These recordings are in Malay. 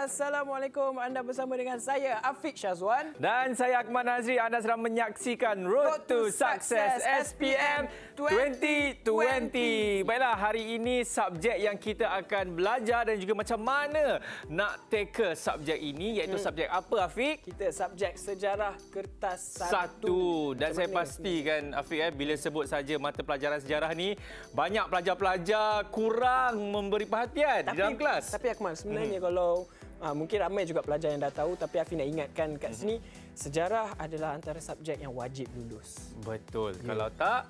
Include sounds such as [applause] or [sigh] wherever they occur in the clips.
Assalamualaikum. Anda bersama dengan saya, Afiq Syazwan. Dan saya, Akmal Nazri. Anda sedang menyaksikan Road, Road to Success, Success SPM 2020. 2020. Baiklah, hari ini subjek yang kita akan belajar dan juga macam mana nak take subjek ini, iaitu hmm. subjek apa, Afiq? Kita subjek Sejarah Kertas Satu. satu. Dan macam saya pastikan, ini? Afiq, eh, bila sebut saja mata pelajaran sejarah ni banyak pelajar-pelajar kurang memberi perhatian tapi, di dalam kelas. Tapi, Akmal, sebenarnya hmm. kalau... Ha, mungkin ramai juga pelajar yang dah tahu tapi Afi nak ingatkan kat mhm. sini sejarah adalah antara subjek yang wajib lulus. Betul. Yeah. Kalau tak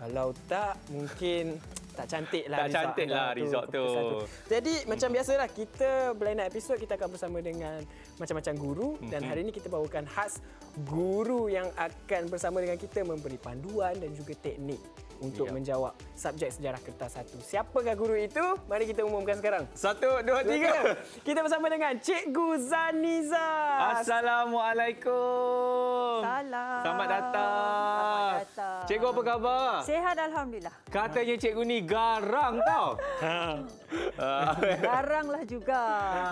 kalau tak mungkin [laughs] tak cantik lah tak cantik lah resort tu. Jadi macam biasalah kita berlainan episod kita akan bersama dengan macam-macam guru dan mhm. hari ini kita bawakan khas guru yang akan bersama dengan kita memberi panduan dan juga teknik untuk ya. menjawab subjek sejarah kertas satu. Siapakah guru itu? Mari kita umumkan sekarang. Satu, dua, tiga. Kita bersama dengan Cikgu Zaniza. Assalamualaikum. Salam. Selamat datang. Selamat datang. Cikgu apa khabar? Sehat Alhamdulillah. Katanya cikgu ni garang tau. [laughs] Garanglah juga.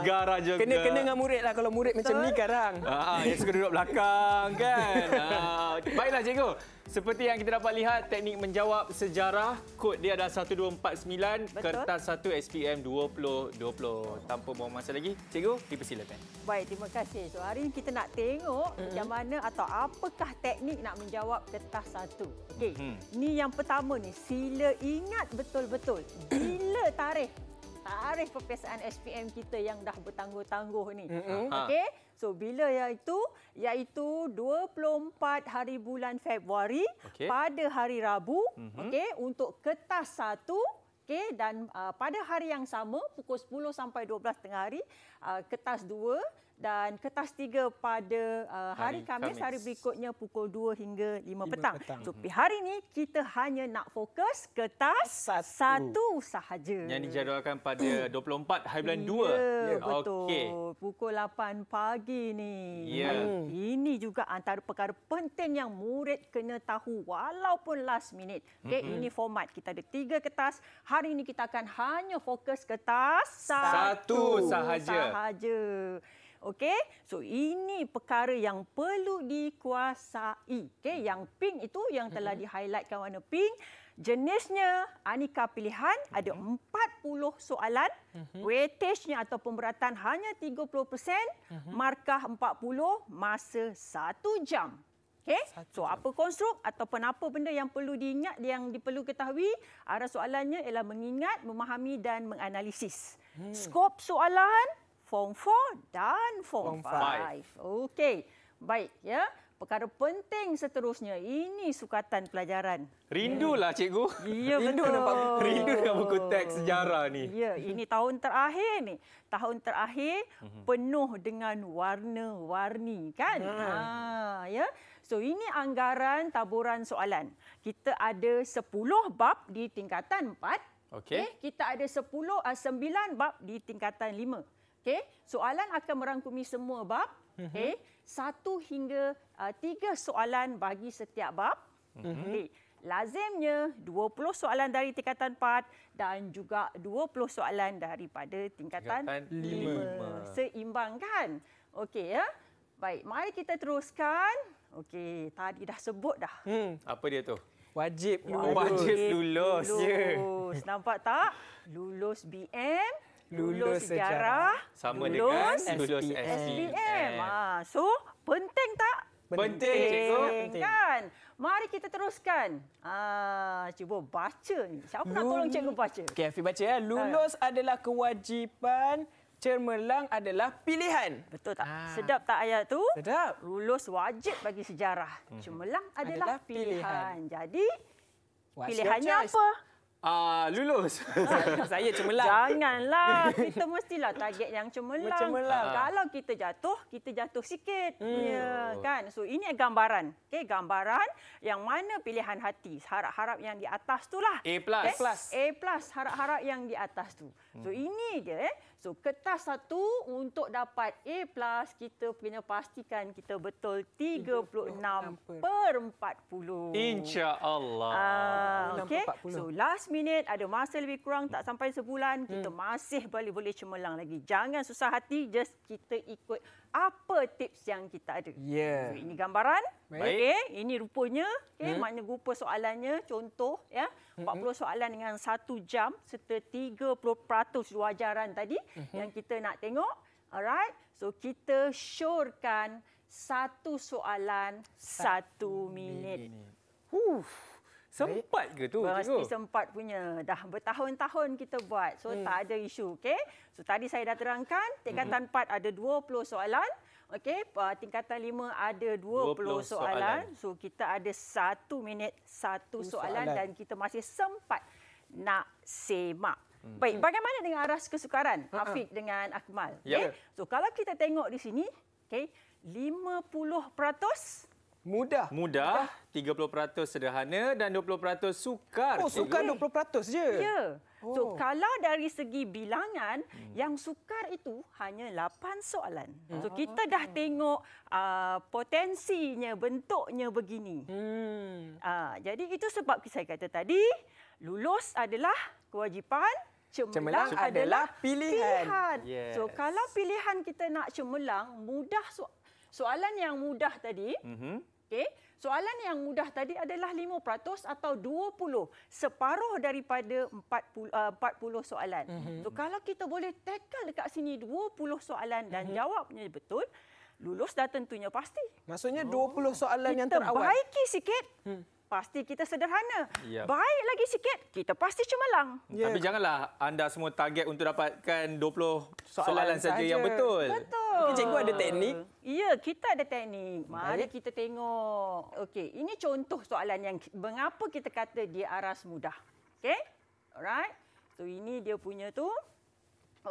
Garang juga. Kena-kena dengan murid lah kalau murid Betul. macam ni garang. Ah, yang ah, suka duduk belakang kan. Ah, baiklah cikgu. Seperti yang kita dapat lihat, teknik menjawab sejarah, kod dia adalah 1249, Betul. kertas 1 SPM 2020. Tanpa buang masa lagi, cikgu, dipersilakan. Baik, terima kasih. So, hari ini kita nak tengok mm -hmm. macam mana atau apakah teknik nak menjawab kertas 1. Okey, mm -hmm. ni yang pertama ni, sila ingat betul-betul bila tarikh Tarikh perpesaan SPM kita yang dah bertangguh-tangguh ni. Mm-hmm. Okey. So bila iaitu iaitu 24 hari bulan Februari okay. pada hari Rabu, mm-hmm. okey, untuk kertas satu Okay, dan uh, pada hari yang sama, pukul 10 sampai 12 tengah hari, uh, kertas 2, dan kertas tiga pada uh, hari, hari Khamis, Khamis hari berikutnya pukul 2 hingga 5, 5 petang. Tapi so, hari ini kita hanya nak fokus kertas satu, satu sahaja. Yang dijadualkan pada 24 [clears throat] hari bulan 2. Ya betul. Okay. Pukul 8 pagi ni. Ya. Ini juga antara perkara penting yang murid kena tahu walaupun last minute. Okay, hmm ini format kita ada tiga kertas. Hari ini kita akan hanya fokus kertas satu, satu sahaja. Sahaja. Okey? So ini perkara yang perlu dikuasai. Okey, hmm. yang pink itu yang telah mm-hmm. di-highlightkan warna pink. Jenisnya aneka pilihan ada 40 hmm. soalan, weightage-nya hmm. atau pemberatan hanya 30%, markah 40, masa 1 jam. Okey. So apa konstruk atau apa benda yang perlu diingat yang perlu ketahui, arah soalannya ialah mengingat, memahami dan menganalisis. Skop soalan form 4 dan form 5. Okey. Baik ya. Perkara penting seterusnya ini sukatan pelajaran. Rindulah ya. cikgu. Ya [laughs] betul. Rindu, nampak, rindu dengan buku teks sejarah ni. Ya, ini tahun terakhir ni. Tahun terakhir mhm. penuh dengan warna-warni kan? Hmm. Ha ya. So ini anggaran taburan soalan. Kita ada 10 bab di tingkatan 4. Okey. Eh, kita ada 10 9 bab di tingkatan 5. Okey, soalan akan merangkumi semua bab. Mhm. Okey, satu hingga uh, tiga soalan bagi setiap bab. Mhm. Okey, lazimnya 20 soalan dari tingkatan 4 dan juga 20 soalan daripada tingkatan, tingkatan 5. 5. Seimbang kan? Okey ya. Baik, mari kita teruskan. Okey, tadi dah sebut dah. Hmm, apa dia tu? Wajib lulus. Wajib lulus. lulus. Yeah. Nampak tak? Lulus BM lulus sejarah, sejarah lulus dengan lulus SPM. SPM. Ha, ah, so, penting tak? Penting, penting cikgu. Penting. Kan? Mari kita teruskan. Ha, cuba baca ni. Siapa Lul- nak tolong cikgu baca? Okey, Afi baca. Ya. Lulus ha. adalah kewajipan cermelang adalah pilihan. Betul tak? Ha. Sedap tak ayat tu? Sedap. Lulus wajib bagi sejarah. Hmm. Cermelang adalah, adalah pilihan. pilihan. Jadi, pilihannya apa? Ah, uh, lulus. [laughs] Saya cemerlang. Janganlah. Kita mestilah target yang cemerlang. cemerlang. Uh. Ah. Kalau kita jatuh, kita jatuh sikit. Hmm. Ya, kan? So ini gambaran. Okey, gambaran yang mana pilihan hati. Harap-harap yang di atas tu lah. A+. Okay? A+. A+. Harap-harap yang di atas tu. So hmm. ini dia. Eh? So kertas satu untuk dapat A+, plus, kita kena pastikan kita betul 36 per 40. InsyaAllah. Ah, uh, okay. So last minute, ada masa lebih kurang, tak hmm. sampai sebulan, kita hmm. masih boleh-boleh cemerlang lagi. Jangan susah hati, just kita ikut apa tips yang kita ada. Yeah. Ya. ini gambaran. okay? ini rupanya, okay? hmm. maknanya rupa soalannya contoh ya, 40 soalan dengan 1 jam serta 30% wajaran tadi hmm. yang kita nak tengok. Alright. So kita syorkan satu soalan satu, satu minit. minit. Huh. Sempat ke tu? Pasti sempat punya. Dah bertahun-tahun kita buat. So, hmm. tak ada isu. Okay? So, tadi saya dah terangkan, tingkatan hmm. 4 ada 20 soalan. Okay? Uh, tingkatan 5 ada 20, 20 soalan. soalan. So, kita ada 1 minit, 1 soalan, soalan dan kita masih sempat nak semak. Hmm. Baik, bagaimana dengan aras kesukaran uh-huh. Afiq dengan Akmal? Ya. Okay? Yeah. So, kalau kita tengok di sini, okay, 50 peratus mudah. Mudah, mudah. 30% sederhana dan 20% sukar. Oh, sukar Jadi, 20% je? Ya. Oh. So, oh. Kalau dari segi bilangan, hmm. yang sukar itu hanya 8 soalan. Hmm. So, kita dah hmm. tengok uh, potensinya, bentuknya begini. Hmm. Uh, jadi itu sebab saya kata tadi, lulus adalah kewajipan, cemelang, cemelang adalah pilihan. pilihan. Yes. So, kalau pilihan kita nak cemelang, mudah so- soalan yang mudah tadi, mm-hmm. Okay, soalan yang mudah tadi adalah 5% atau 20 separuh daripada 40 uh, 40 soalan. Mm-hmm. So kalau kita boleh tackle dekat sini 20 soalan dan mm-hmm. jawabnya betul, lulus dah tentunya pasti. Maksudnya oh. 20 soalan kita yang terawal. Kita baiki sikit. Hmm pasti kita sederhana. Yep. Ya. Baik lagi sikit, kita pasti cemerlang. Yeah. Tapi ya. janganlah anda semua target untuk dapatkan 20 soalan, soalan saja yang betul. Betul. Mungkin cikgu ada teknik? Ya, kita ada teknik. Mari Baik. kita tengok. Okey, ini contoh soalan yang mengapa kita kata dia aras mudah. Okey? Alright. So ini dia punya tu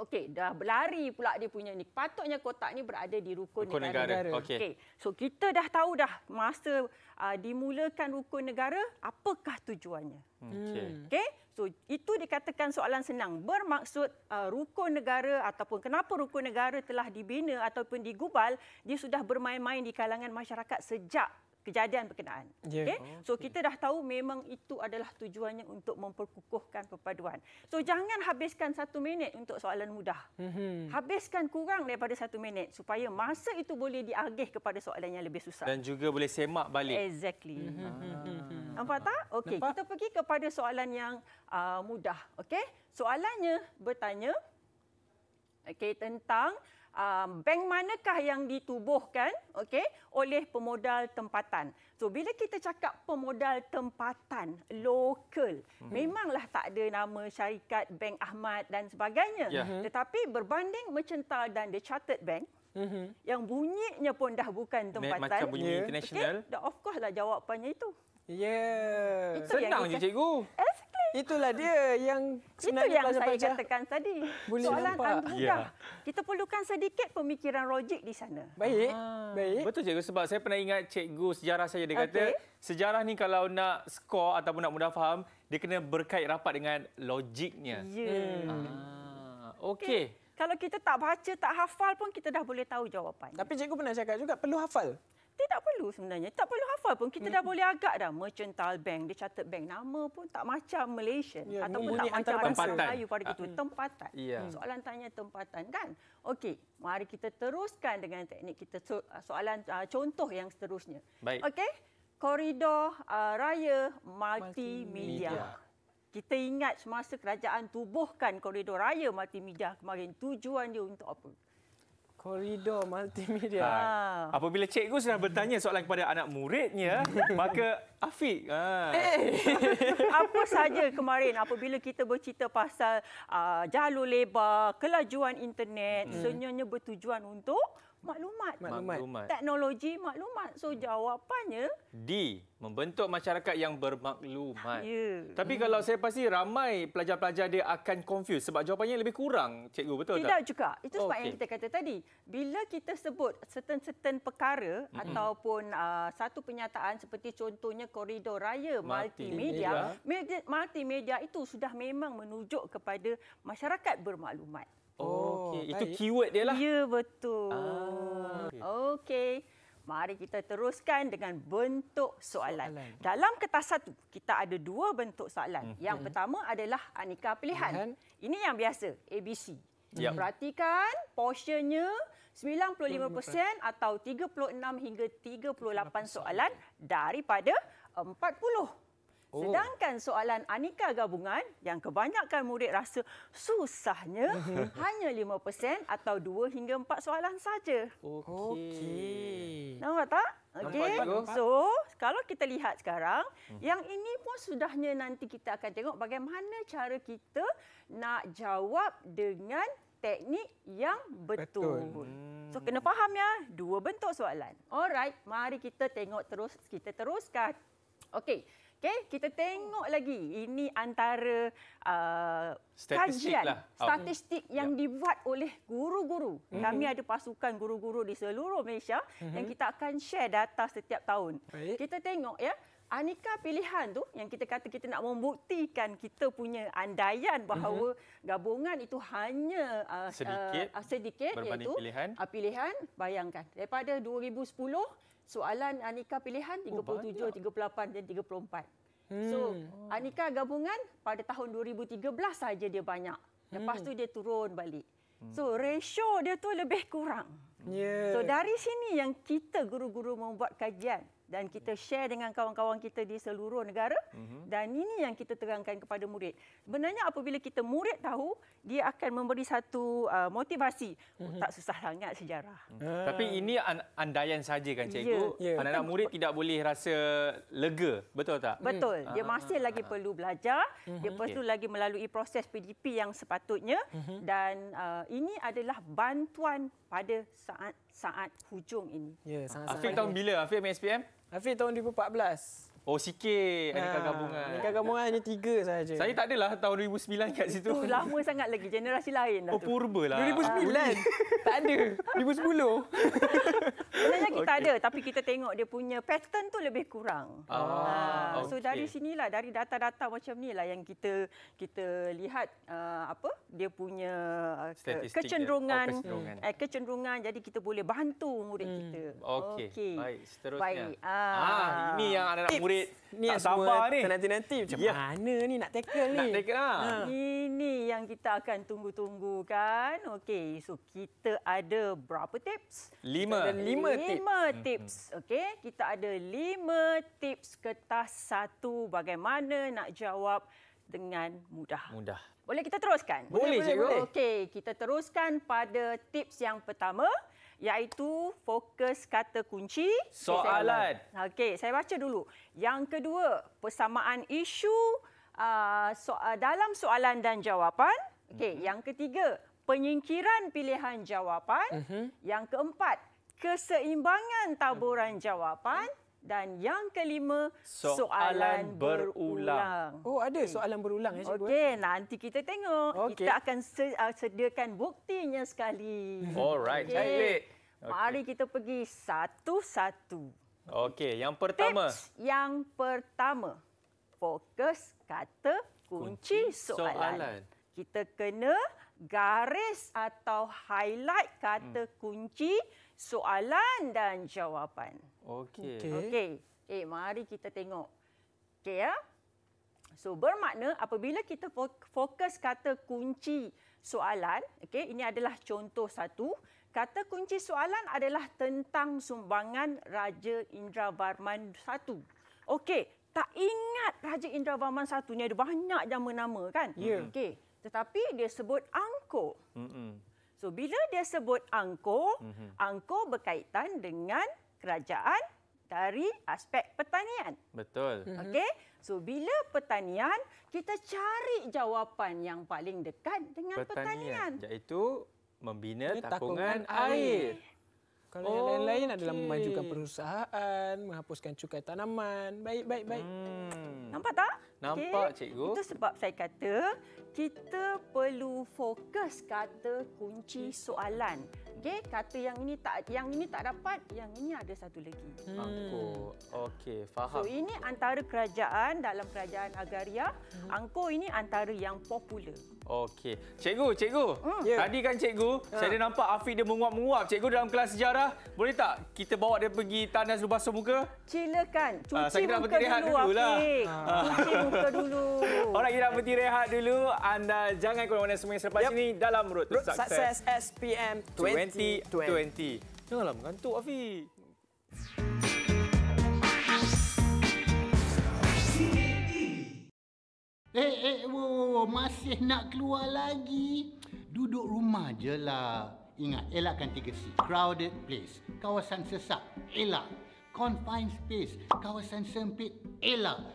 okey dah berlari pula dia punya ni patutnya kotak ni berada di rukun, rukun negara, negara. okey okay. so kita dah tahu dah masa uh, dimulakan rukun negara apakah tujuannya hmm. okey hmm. okay? so itu dikatakan soalan senang bermaksud uh, rukun negara ataupun kenapa rukun negara telah dibina ataupun digubal dia sudah bermain-main di kalangan masyarakat sejak kejadian berkenaan. Yeah. Okay? Oh, so okay. kita dah tahu memang itu adalah tujuannya untuk memperkukuhkan perpaduan. So jangan habiskan satu minit untuk soalan mudah. Mm-hmm. Habiskan kurang daripada satu minit supaya masa itu boleh diagih kepada soalan yang lebih susah. Dan juga boleh semak balik. Exactly. Mm-hmm. Nampak tak? Okey, kita pergi kepada soalan yang uh, mudah. Okey, soalannya bertanya okay, tentang Um, bank manakah yang ditubuhkan okey oleh pemodal tempatan. So bila kita cakap pemodal tempatan lokal mm-hmm. memanglah tak ada nama syarikat Bank Ahmad dan sebagainya. Yeah. Hmm. Tetapi berbanding Mercantile dan The Chartered Bank mm-hmm. yang bunyinya pun dah bukan tempatan. Macam bunyi yeah. Ya. international. Okay, of course lah jawapannya itu. Ya. Yeah. Senang je cikgu. SK. Eh, Itulah dia yang Itu yang saya baca. katakan tadi. Boleh Soalan nampak. akan mudah. Yeah. Kita perlukan sedikit pemikiran logik di sana. Baik. Ha. Baik. Betul cikgu sebab saya pernah ingat cikgu sejarah saya dia kata okay. sejarah ni kalau nak skor ataupun nak mudah faham dia kena berkait rapat dengan logiknya. Ya. Yeah. Hmm. Ah. Okey. Okay. Kalau kita tak baca, tak hafal pun kita dah boleh tahu jawapan. Tapi cikgu pernah cakap juga perlu hafal tidak perlu sebenarnya. Tak perlu hafal pun. Kita dah hmm. boleh agak dah. Merchantile Bank, dia catat bank. Nama pun tak macam Malaysia. Yeah, ataupun tak macam tempatan. Melayu pada itu. Hmm. Tempatan. Yeah. Soalan tanya tempatan kan? Okey. Mari kita teruskan dengan teknik kita. So, uh, soalan uh, contoh yang seterusnya. Baik. Okey. Koridor uh, Raya Multimedia. Multimedia. Kita ingat semasa kerajaan tubuhkan koridor raya multimedia kemarin. Tujuan dia untuk apa? koridor multimedia. Ha. Apabila cikgu sudah bertanya soalan kepada anak muridnya, [laughs] maka Afiq. Ha. Hey. Eh. [laughs] Apa saja kemarin apabila kita bercerita pasal uh, jalur lebar, kelajuan internet, hmm. senyumnya bertujuan untuk maklumat. maklumat. Maklumat. Teknologi maklumat. So hmm. jawapannya D membentuk masyarakat yang bermaklumat. Ya. Tapi hmm. kalau saya pasti ramai pelajar-pelajar dia akan confuse sebab jawapannya lebih kurang, cikgu betul Tidak tak? Tidak juga. Itu sebab okay. yang kita kata tadi. Bila kita sebut certain-certain perkara hmm. ataupun uh, satu penyataan seperti contohnya koridor raya multimedia, multimedia, multimedia itu sudah memang menunjuk kepada masyarakat bermaklumat. Oh okay. Oh, Itu keyword dia lah. Ya, betul. Ah. Okey. Okay. Mari kita teruskan dengan bentuk soalan. soalan. Dalam kertas satu, kita ada dua bentuk soalan. Hmm. Yang hmm. pertama adalah aneka pilihan. pilihan. Ini yang biasa, ABC. Ya. Perhatikan portionnya 95%, 95% atau 36 hingga 38 soalan daripada 40. Oh. Sedangkan soalan aneka gabungan yang kebanyakan murid rasa susahnya mhm. hanya 5% atau 2 hingga 4 soalan saja. Okey. Okay. Nampak tak? Okey. So, kalau kita lihat sekarang, hmm. yang ini pun sudahnya nanti kita akan tengok bagaimana cara kita nak jawab dengan teknik yang betul. betul. So hmm. kena faham ya dua bentuk soalan. Alright, mari kita tengok terus kita teruskan. Okey. Okay, kita tengok lagi. Ini antara uh, statistik kajian, lah. statistik mm. yang yeah. dibuat oleh guru-guru. Mm-hmm. Kami ada pasukan guru-guru di seluruh Malaysia mm-hmm. yang kita akan share data setiap tahun. Baik. Kita tengok ya, aneka pilihan tu yang kita kata kita nak membuktikan kita punya andaian bahawa mm-hmm. gabungan itu hanya uh, sedikit, uh, sedikit berbanding iaitu pilihan. Uh, pilihan. Bayangkan, daripada 2010 soalan Anika pilihan 37, oh, 38 dan 34. Hmm. So oh. Anika gabungan pada tahun 2013 saja dia banyak. Lepas hmm. tu dia turun balik. Hmm. So ratio dia tu lebih kurang. Yeah. So dari sini yang kita guru-guru membuat kajian dan kita share dengan kawan-kawan kita di seluruh negara uh-huh. dan ini yang kita terangkan kepada murid. Sebenarnya apabila kita murid tahu, dia akan memberi satu uh, motivasi. Uh-huh. Oh, mhm. tak susah sangat sejarah. Uh-huh. Tapi ah. ini an- andaian saja kan ya. cikgu. Yeah. Yeah. Anak-anak murid tidak boleh rasa lega, betul tak? Betul. Dia ah. masih lagi ah. perlu belajar, uh-huh. dia perlu okay. lagi melalui proses PDP yang sepatutnya uh-huh. dan uh, ini adalah bantuan pada saat saat hujung ini. Ya, sangat-sangat. Afiq tahun bila? Afiq main SPM? Afiq tahun 2014. Oh sikit ha, aneka gabungan. Aneka gabungan hanya tiga saja. Saya tak adalah tahun 2009 kat situ. lama sangat lagi generasi lain oh, purba lah. 2009. Ah, tak ada. 2010. Sebenarnya kita okay. ada tapi kita tengok dia punya pattern tu lebih kurang. Ah, ha, so dari sini lah, dari data-data macam ni lah yang kita kita lihat uh, apa dia punya Statistik kecenderungan Oh, kecenderungan. Eh, kecenderungan jadi kita boleh bantu murid hmm. kita. Okey. Okay. Baik, seterusnya. Baik. Ah, ah ini yang anak murid wait ni tak sabar semua ni. Nanti-nanti macam ya. mana ni nak tackle ni? Nak tackle lah. Ha. Ini yang kita akan tunggu-tunggu kan. Okey, so kita ada berapa tips? Lima. Kita ada lima, lima tips. tips. Hmm, hmm. Okey, kita ada lima tips kertas satu bagaimana nak jawab dengan mudah. Mudah. Boleh kita teruskan? Boleh, boleh cikgu. Okey, kita teruskan pada tips yang pertama iaitu fokus kata kunci soalan. Okey, saya baca dulu. Yang kedua, persamaan isu uh, so, uh, dalam soalan dan jawapan. Okey, mm-hmm. yang ketiga, penyingkiran pilihan jawapan. Mm-hmm. Yang keempat, keseimbangan taburan jawapan. Mm-hmm. Dan yang kelima, soalan, soalan berulang. berulang. Oh, ada soalan berulang. Hmm. Okey, eh? nanti kita tengok. Okay. Kita akan uh, sediakan buktinya sekali. Alright, okay. baik. Okay. Mari kita pergi satu-satu. Okey, yang pertama. Tips yang pertama. Fokus kata kunci, kunci soalan. soalan. Kita kena garis atau highlight kata hmm. kunci soalan dan jawapan. Okey. Okey. Okay. Eh, mari kita tengok. Okey ya. So bermakna apabila kita fokus kata kunci soalan, okey, ini adalah contoh satu. Kata kunci soalan adalah tentang sumbangan Raja Indra Varman I. Okey, tak ingat Raja Indra Varman I ni ada banyak nama-nama kan? Yeah. Okey, tetapi dia sebut angkor. Mm -mm. So bila dia sebut angko, mm-hmm. angkor berkaitan dengan kerajaan dari aspek pertanian. Betul. Mm-hmm. Okey. So bila pertanian, kita cari jawapan yang paling dekat dengan pertanian. pertanian. Iaitu membina Ini takungan, air. air. Kalau oh, yang lain-lain adalah memajukan perusahaan, menghapuskan cukai tanaman. Baik, baik, baik. Hmm. Nampak tak? Nampak, okay. cikgu. Itu sebab saya kata kita perlu fokus kata kunci soalan. Okey, kata yang ini tak yang ini tak dapat, yang ini ada satu lagi. Hmm. Angko. Ah, Okey, faham. So ini antara kerajaan dalam kerajaan agraria. Hmm. Angko ini antara yang popular. Okey. Cikgu, cikgu. Hmm. Yeah. Tadi kan cikgu, ha. saya ada nampak Afiq dia menguap-menguap. Cikgu dalam kelas sejarah, boleh tak kita bawa dia pergi tandas lu basuh ah, muka? Silakan. Cuci ha, muka dulu, dulu lah. Afiq. Ha. Ah. Cuci muka dulu. [laughs] Orang kita nak berhenti rehat dulu anda jangan ke mana-mana semua selepas yep. ini dalam Road to Success. Success SPM 2020. 2020. Janganlah mengantuk, Afi. Eh, eh, wow, wow, masih nak keluar lagi? Duduk rumah je lah. Ingat, elakkan tiga c Crowded place, kawasan sesak, elak. Confined space, kawasan sempit, elak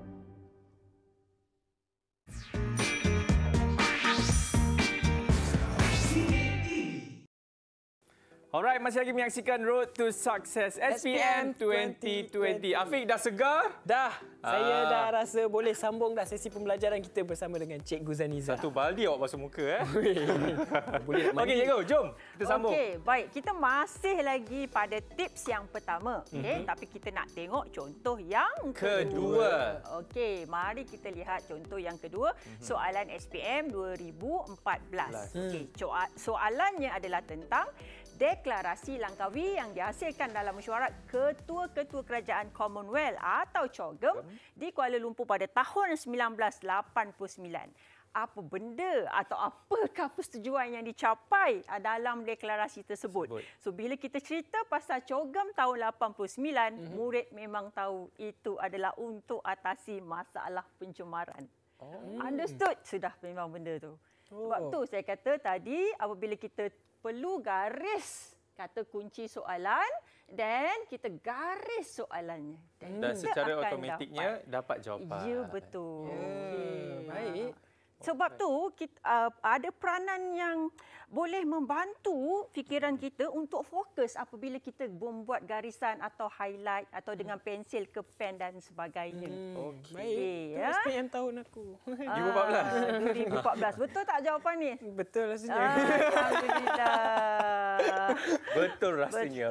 Alright, masih lagi menyaksikan Road to Success SPM 2020. Afiq dah segar? Dah. Saya ah. dah rasa boleh sambung dah sesi pembelajaran kita bersama dengan Cikgu Zaniza. Satu baldi awak basuh muka eh. [laughs] boleh nak Okey, cikgu, jom. Kita sambung. Okey, baik. Kita masih lagi pada tips yang pertama. Okey, mm-hmm. tapi kita nak tengok contoh yang kedua. kedua. Okey, mari kita lihat contoh yang kedua. Mm-hmm. Soalan SPM 2014. Okey, soalannya adalah tentang deklarasi Langkawi yang dihasilkan dalam mesyuarat Ketua-Ketua Kerajaan Commonwealth atau CHOGEM di Kuala Lumpur pada tahun 1989. Apa benda atau apakah persetujuan yang dicapai ah, dalam deklarasi tersebut? Sebut. So bila kita cerita pasal CHOGEM tahun 89, mm-hmm. murid memang tahu itu adalah untuk atasi masalah pencemaran. Oh. Understood sudah memang benda tu. Oh. Sebab tu saya kata tadi apabila kita perlu garis kata kunci soalan dan kita garis soalannya. Dan, dan secara otomatiknya dapat, dapat jawapan. Ya, betul. Yeah. Baik. Sebab tu kita, uh, ada peranan yang boleh membantu fikiran kita untuk fokus apabila kita membuat garisan atau highlight atau dengan pensil ke pen dan sebagainya. Hmm, Okey. Okay, Baik. Ya? yang tahun aku. 2014. Ah, 2014. Betul tak jawapan ni? Betul rasanya. Ah, Betul rasanya. Betul, rasanya.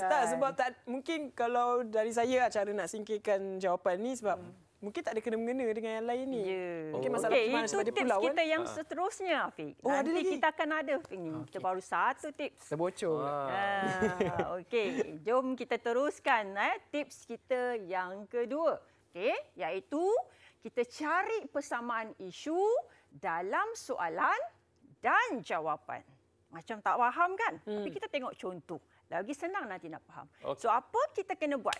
Ya. Tak, sebab tak, mungkin kalau dari saya cara nak singkirkan jawapan ni sebab hmm mungkin tak ada kena-mengena dengan yang lain ni. Ya. Yeah. Mungkin masalah okay, itu sebab tips pulau, kita eh. yang ha. seterusnya, Afiq. Oh, Nanti ada lagi? kita akan ada. Okay. Kita baru satu tips. Terbocor. Ha. Ah. Ah, okey, jom kita teruskan eh, tips kita yang kedua. Okey, iaitu kita cari persamaan isu dalam soalan dan jawapan. Macam tak faham kan? Hmm. Tapi kita tengok contoh. Lagi senang nanti nak faham. Okay. So apa kita kena buat?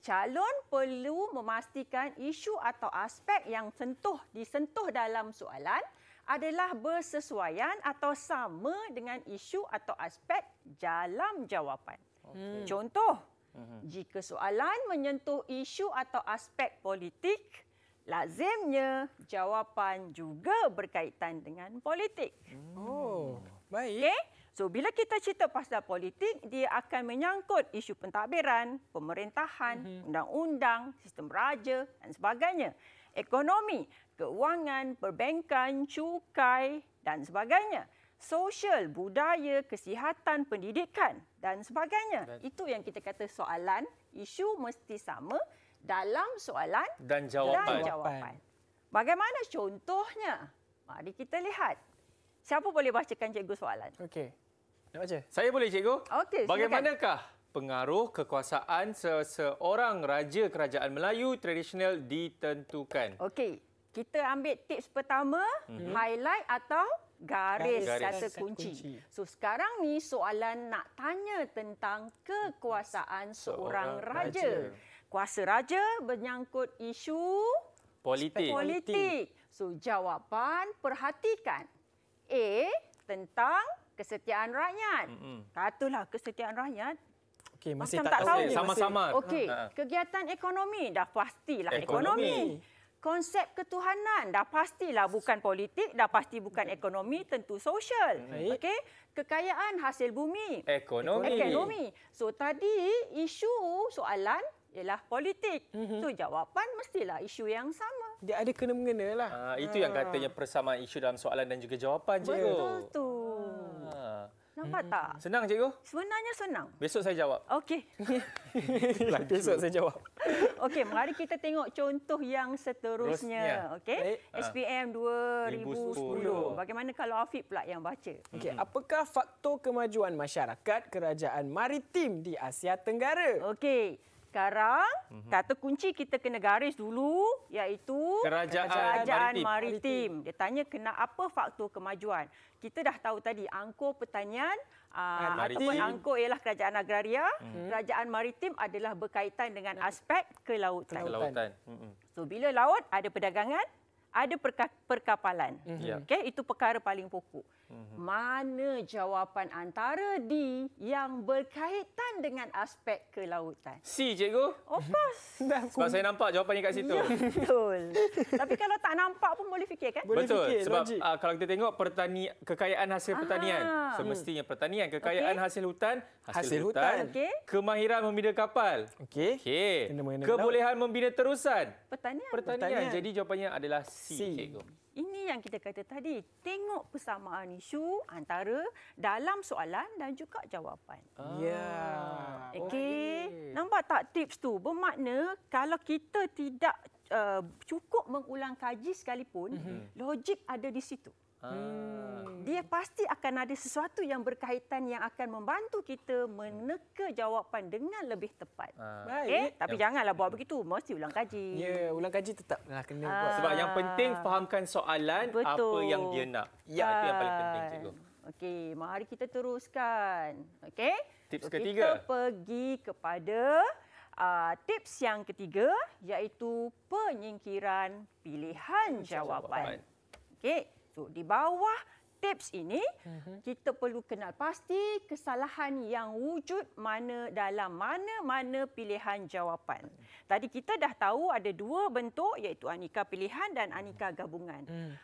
calon perlu memastikan isu atau aspek yang sentuh disentuh dalam soalan adalah bersesuaian atau sama dengan isu atau aspek dalam jawapan. Okay. Contoh, mhm. jika soalan menyentuh isu atau aspek politik, lazimnya jawapan juga berkaitan dengan politik. Hmm. Oh, baik. Okay? So bila kita cerita pasal politik, dia akan menyangkut isu pentadbiran, pemerintahan, mhm. undang-undang, sistem raja dan sebagainya. Ekonomi, keuangan, perbankan, cukai dan sebagainya. Sosial, budaya, kesihatan, pendidikan dan sebagainya. Itu yang kita kata soalan, isu mesti sama dalam soalan dan jawapan. Dan jawapan. Bagaimana contohnya? Mari kita lihat. Siapa boleh bacakan cikgu soalan? Okey. Nak baca? Saya boleh, cikgu? Okey, Bagaimanakah pengaruh kekuasaan seseorang raja kerajaan Melayu tradisional ditentukan? Okey. Kita ambil tips pertama, mm -hmm. highlight atau garis, garis. kata kunci. kunci. So sekarang ni soalan nak tanya tentang kekuasaan seorang, seorang raja. raja. Kuasa raja menyangkut isu politik. politik. So jawapan perhatikan. A tentang kesetiaan rakyat. Katulah kesetiaan rakyat. Okey, masih Macam tak, tak tahu. Sama-sama. Okey, ha. kegiatan ekonomi dah pastilah ekonomi. ekonomi. Konsep ketuhanan dah pastilah bukan politik, dah pasti bukan ekonomi, tentu sosial. Okey, kekayaan hasil bumi. Ekonomi. Ekonomi. So tadi isu soalan ialah politik. Itu mm-hmm. jawapan mestilah isu yang sama. Dia ada kena mengenalah. Uh, ah, itu hmm. yang ah. katanya persamaan isu dalam soalan dan juga jawapan je. Betul tu. Hmm. Nampak hmm. tak? Senang, cikgu? Sebenarnya senang. Besok saya jawab. Okey. [laughs] Besok saya jawab. Okey, mari kita tengok contoh yang seterusnya. Okey. SPM 2010. 2010. Bagaimana kalau Afiq pula yang baca? Okey, apakah faktor kemajuan masyarakat kerajaan maritim di Asia Tenggara? Okey. Sekarang mm-hmm. kata kunci kita kena garis dulu iaitu kerajaan, kerajaan maritim. maritim. Dia tanya kena apa faktor kemajuan. Kita dah tahu tadi angkor pertanian aa, ah, ah, ataupun angkor ialah kerajaan agraria. Mm-hmm. Kerajaan maritim adalah berkaitan dengan aspek kelautan. kelautan. Hmm. So bila laut ada perdagangan, ada perka- perkapalan. Mm-hmm. Okey itu perkara paling pokok hmm Mana jawapan antara D yang berkaitan dengan aspek kelautan? C, cikgu. Of course. [laughs] sebab saya nampak jawapannya kat situ. Ya, betul. Tapi kalau tak nampak pun boleh fikir kan? Boleh betul. Fikir, sebab uh, kalau kita tengok pertani kekayaan hasil pertanian, Aha. semestinya pertanian kekayaan okay. hasil hutan, hasil, hasil hutan, hutan. Okay. kemahiran membina kapal. Okey. Okey. Kebolehan membina terusan. Pertanian. pertanian. Pertanian. Jadi jawapannya adalah C, C. cikgu. Ini yang kita kata tadi, tengok persamaan isu antara dalam soalan dan juga jawapan. Ah. Ya. Yeah. Okey. Okay. Nampak tak tips tu? Bermakna kalau kita tidak uh, cukup mengulang kaji sekalipun, mm-hmm. logik ada di situ. Hmm. Dia pasti akan ada sesuatu yang berkaitan yang akan membantu kita meneka jawapan dengan lebih tepat. Ah. Eh, Baik. tapi yang... janganlah buat begitu, mesti ulang kaji. Ya, yeah, ulang kaji tetap nah, kena Aa. Ah. buat sebab yang penting fahamkan soalan Betul. apa yang dia nak. Ya, Aa. itu yang paling penting juga. Kan. Okey, mari kita teruskan. Okey. Tips so, ketiga. Kita pergi kepada Uh, tips yang ketiga iaitu penyingkiran pilihan jawapan. Okey. So di bawah tips ini mhm. kita perlu kenal pasti kesalahan yang wujud mana dalam mana-mana pilihan jawapan. Tadi kita dah tahu ada dua bentuk iaitu aneka pilihan dan aneka gabungan. Hmm.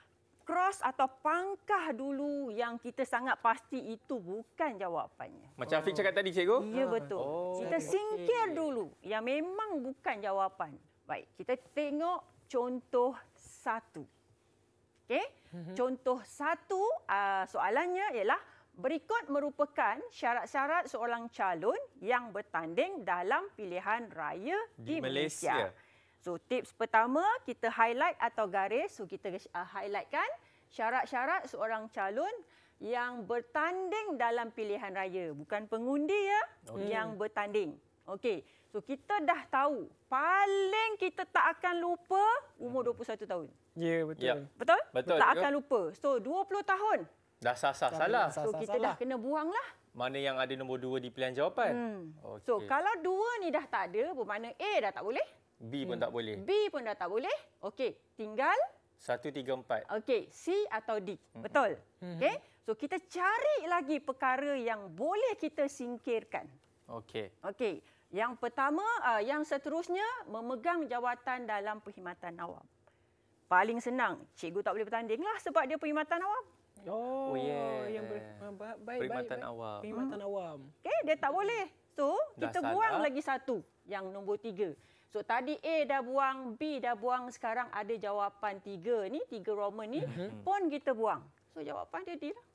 Cross atau pangkah dulu yang kita sangat pasti itu bukan jawapannya. Macam Afiq cakap oh. tadi cikgu. Ya ah. betul. Oh, kita singkir dulu yang memang bukan jawapan. Baik, kita tengok contoh satu. Okey. Mhm. Contoh satu uh, soalannya ialah berikut merupakan syarat-syarat seorang calon yang bertanding dalam pilihan raya di, di Malaysia. Malaysia. So tips pertama kita highlight atau garis so kita uh, highlightkan syarat-syarat seorang calon yang bertanding dalam pilihan raya, bukan pengundi ya, okay. yang bertanding. Okey. So kita dah tahu paling kita tak akan lupa umur 21 mhm. tahun. Ya, yeah, betul. Yeah. betul. Betul? Tak akan lupa. So, 20 tahun. Dah sah-sah salah. So, kita salah. dah kena buang lah. Mana yang ada nombor dua di pilihan jawapan. Hmm. Okay. So, kalau dua ni dah tak ada, bermakna A dah tak boleh. B pun hmm. tak boleh. B pun dah tak boleh. Okey, tinggal. satu tiga empat. Okey, C atau D. Hmm. Betul. Hmm. Okey, so kita cari lagi perkara yang boleh kita singkirkan. Okey. Okey, yang pertama, uh, yang seterusnya, memegang jawatan dalam perkhidmatan awam paling senang. Cikgu tak boleh bertanding lah sebab dia perkhidmatan awam. Oh, oh yeah. yang ber, baik, baik, perkhidmatan awam. Perkhidmatan hmm. awam. Okay, dia tak boleh. So, kita dah buang lagi satu yang nombor tiga. So, tadi A dah buang, B dah buang. Sekarang ada jawapan tiga ni, tiga Roman ni mm-hmm. pun kita buang. So, jawapan dia D lah.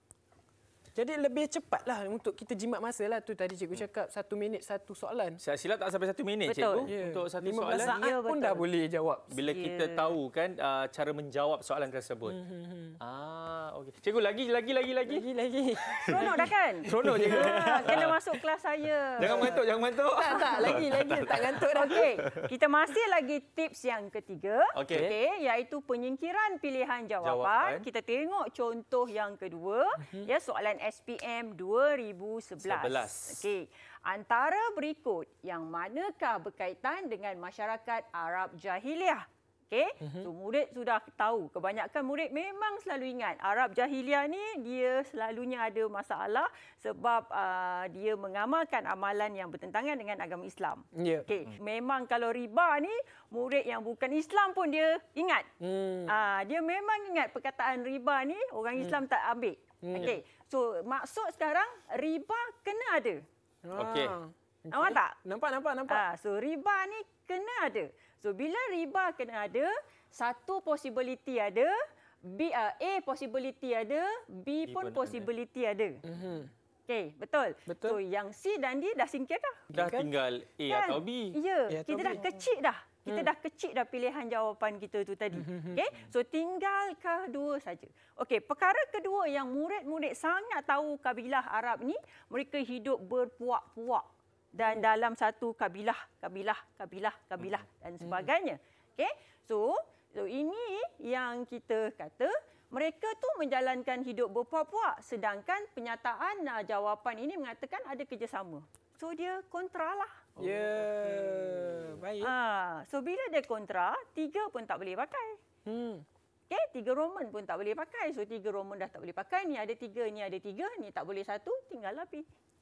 Jadi lebih cepatlah untuk kita jimat masa lah tu tadi cikgu hmm. cakap satu minit satu soalan. Saya silap tak sampai satu minit betul. cikgu. Yeah. Untuk satu Lima soalan saat ya, pun dah boleh jawab. Bila yeah. kita tahu kan uh, cara menjawab soalan tersebut. Mm -hmm. Ah okey. Cikgu lagi lagi lagi lagi. Lagi lagi. [laughs] Seronok dah kan? Seronok cikgu. Ah, kena masuk kelas saya. Jangan mengantuk, jangan mengantuk. Tak tak lagi [laughs] lagi tak mengantuk dah. Okey. Kita masih lagi tips yang ketiga. Okey. Okay, iaitu penyingkiran pilihan jawapan. jawapan. Kita tengok contoh yang kedua. Mm -hmm. Ya soalan SPM 2011. 11. Okey. Antara berikut yang manakah berkaitan dengan masyarakat Arab Jahiliah? Okey. Mm-hmm. So murid sudah tahu, kebanyakan murid memang selalu ingat Arab Jahiliah ni dia selalunya ada masalah sebab uh, dia mengamalkan amalan yang bertentangan dengan agama Islam. Yeah. Okey. Mm. Memang kalau riba ni murid yang bukan Islam pun dia ingat. Mm. Uh, dia memang ingat perkataan riba ni orang hmm. Islam tak ambil. Hmm. Okey. So maksud sekarang riba kena ada. Okey. Ah. Nampak tak? Nampak nampak nampak. Ha, so riba ni kena ada. So bila riba kena ada, satu possibility ada, B uh, A possibility ada, B, B pun possibility ada. ada. Mhm. Okey, betul. betul. So yang C dan D dah singkir dah. Dah tinggal A kan? atau B. Ya, A kita dah kecil dah kita hmm. dah kecil dah pilihan jawapan kita tu tadi. Hmm, hmm, Okey. So tinggalkah dua saja. Okey, perkara kedua yang murid-murid sangat tahu kabilah Arab ni, mereka hidup berpuak-puak dan dalam satu kabilah, kabilah, kabilah, kabilah dan sebagainya. Okey. So, so ini yang kita kata mereka tu menjalankan hidup berpuak-puak sedangkan penyataan ah, jawapan ini mengatakan ada kerjasama. So dia kontralah. Oh, ya. Yeah. Okay. Baik. Ah, so bila dia kontra, tiga pun tak boleh pakai. Hmm. Okay, tiga Roman pun tak boleh pakai. So tiga Roman dah tak boleh pakai. Ni ada tiga, ni ada tiga. Ni tak boleh satu, tinggal lah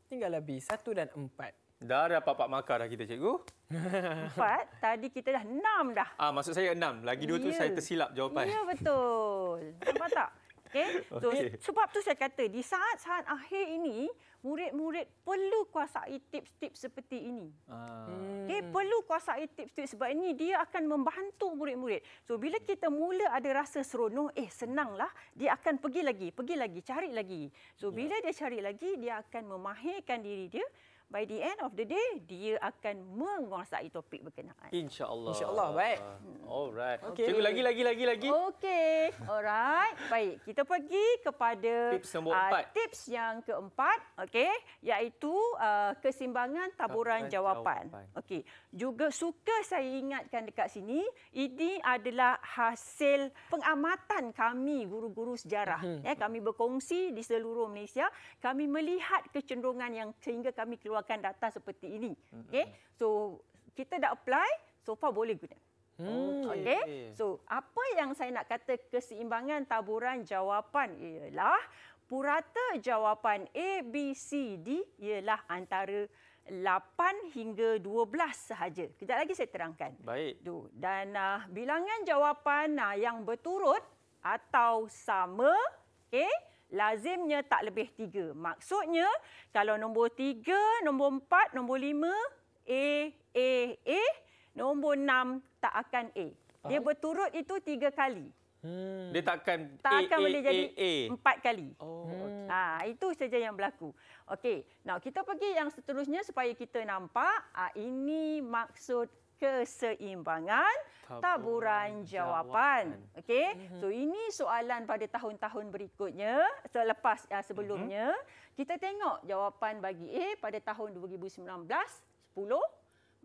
Tinggal lah Satu dan empat. Dah ada apa pak makar dah kita, cikgu. [laughs] Empat. Tadi kita dah enam dah. Ah, maksud saya enam. Lagi dua yeah. tu ya. saya tersilap jawapan. Ya, yeah, betul. Nampak tak? Okay? [laughs] So, okay. Sebab tu saya kata di saat-saat akhir ini murid-murid perlu kuasai tips-tips seperti ini. Ah. Okay? Hmm. Perlu kuasai tips-tips sebab ini dia akan membantu murid-murid. So bila kita mula ada rasa seronok, eh senanglah dia akan pergi lagi, pergi lagi, cari lagi. So ya. bila dia cari lagi dia akan memahirkan diri dia by the end of the day dia akan menguasai topik berkenaan. Insya-Allah. Insya-Allah, baik. Hmm. Alright. Okay. Cikgu lagi lagi lagi lagi. Okey. Alright. baik, kita pergi kepada tips uh, Tips yang keempat, okey, iaitu uh, kesimbangan taburan Tab- jawapan. jawapan. Okey. Juga suka saya ingatkan dekat sini, ini adalah hasil pengamatan kami guru-guru sejarah. Ya, kami berkongsi di seluruh Malaysia, kami melihat kecenderungan yang sehingga kami keluar keluarkan data seperti ini. Okay, so kita dah apply, so far boleh guna. Hmm. Okay. okay, so apa yang saya nak kata keseimbangan taburan jawapan ialah purata jawapan A, B, C, D ialah antara 8 hingga 12 sahaja. Kejap lagi saya terangkan. Baik. tu. Dan uh, bilangan jawapan uh, yang berturut atau sama, okay, lazimnya tak lebih tiga. Maksudnya, kalau nombor tiga, nombor empat, nombor lima, A, A, A, nombor enam tak akan A. Dia ah. berturut itu tiga kali. Hmm. Dia takkan tak A, akan A, boleh A, jadi A, A. empat kali. Oh, hmm. okay. ha, itu saja yang berlaku. Okay, now kita pergi yang seterusnya supaya kita nampak ha, ini maksud keseimbangan taburan jawapan. Okey. Mhm. So ini soalan pada tahun-tahun berikutnya selepas uh, ah, sebelumnya. Mhm. Kita tengok jawapan bagi A pada tahun 2019 10,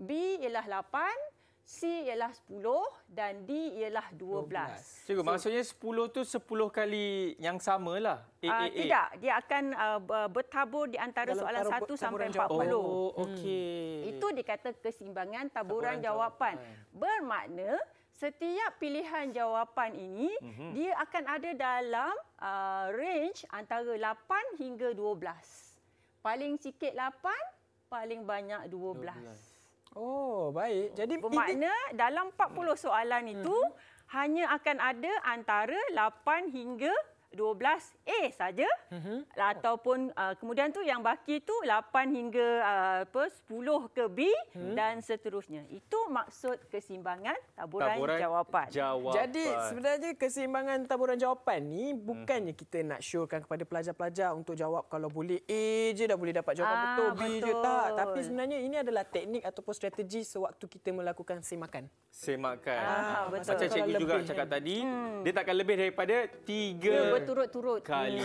B ialah 8, C ialah 10 dan D ialah 12. 12. Cikgu, so, maksudnya 10 tu 10 kali yang samalah. A, A, A. Ah, tidak, dia akan uh, bertabur di antara Dalam soalan 1 sampai 40. Jawapan. Oh, hmm. okey. Hmm. Itu dikata kesimbangan taburan, taburan jawapan. jawapan. Bermakna setiap pilihan jawapan ini mm-hmm. dia akan ada dalam uh, range antara 8 hingga 12. Paling sikit 8, paling banyak 12. Oh, baik. Jadi bermakna ini... dalam 40 soalan itu hmm. hanya akan ada antara 8 hingga 12A saja mm-hmm. oh. ataupun uh, kemudian tu yang baki tu 8 hingga uh, apa 10 ke B mm-hmm. dan seterusnya. Itu maksud kesimbangan taburan, taburan jawapan. jawapan. Jadi sebenarnya kesimbangan taburan jawapan ni bukannya mm-hmm. kita nak showkan kepada pelajar-pelajar untuk jawab kalau boleh A je dah boleh dapat jawapan ah, betul, B betul. je tak. Tapi sebenarnya ini adalah teknik ataupun strategi sewaktu kita melakukan semakan. Semakan. Ah, ah, betul. Macam cikgu juga cakap tadi, hmm. dia takkan lebih daripada 3 ya, turut turut kali.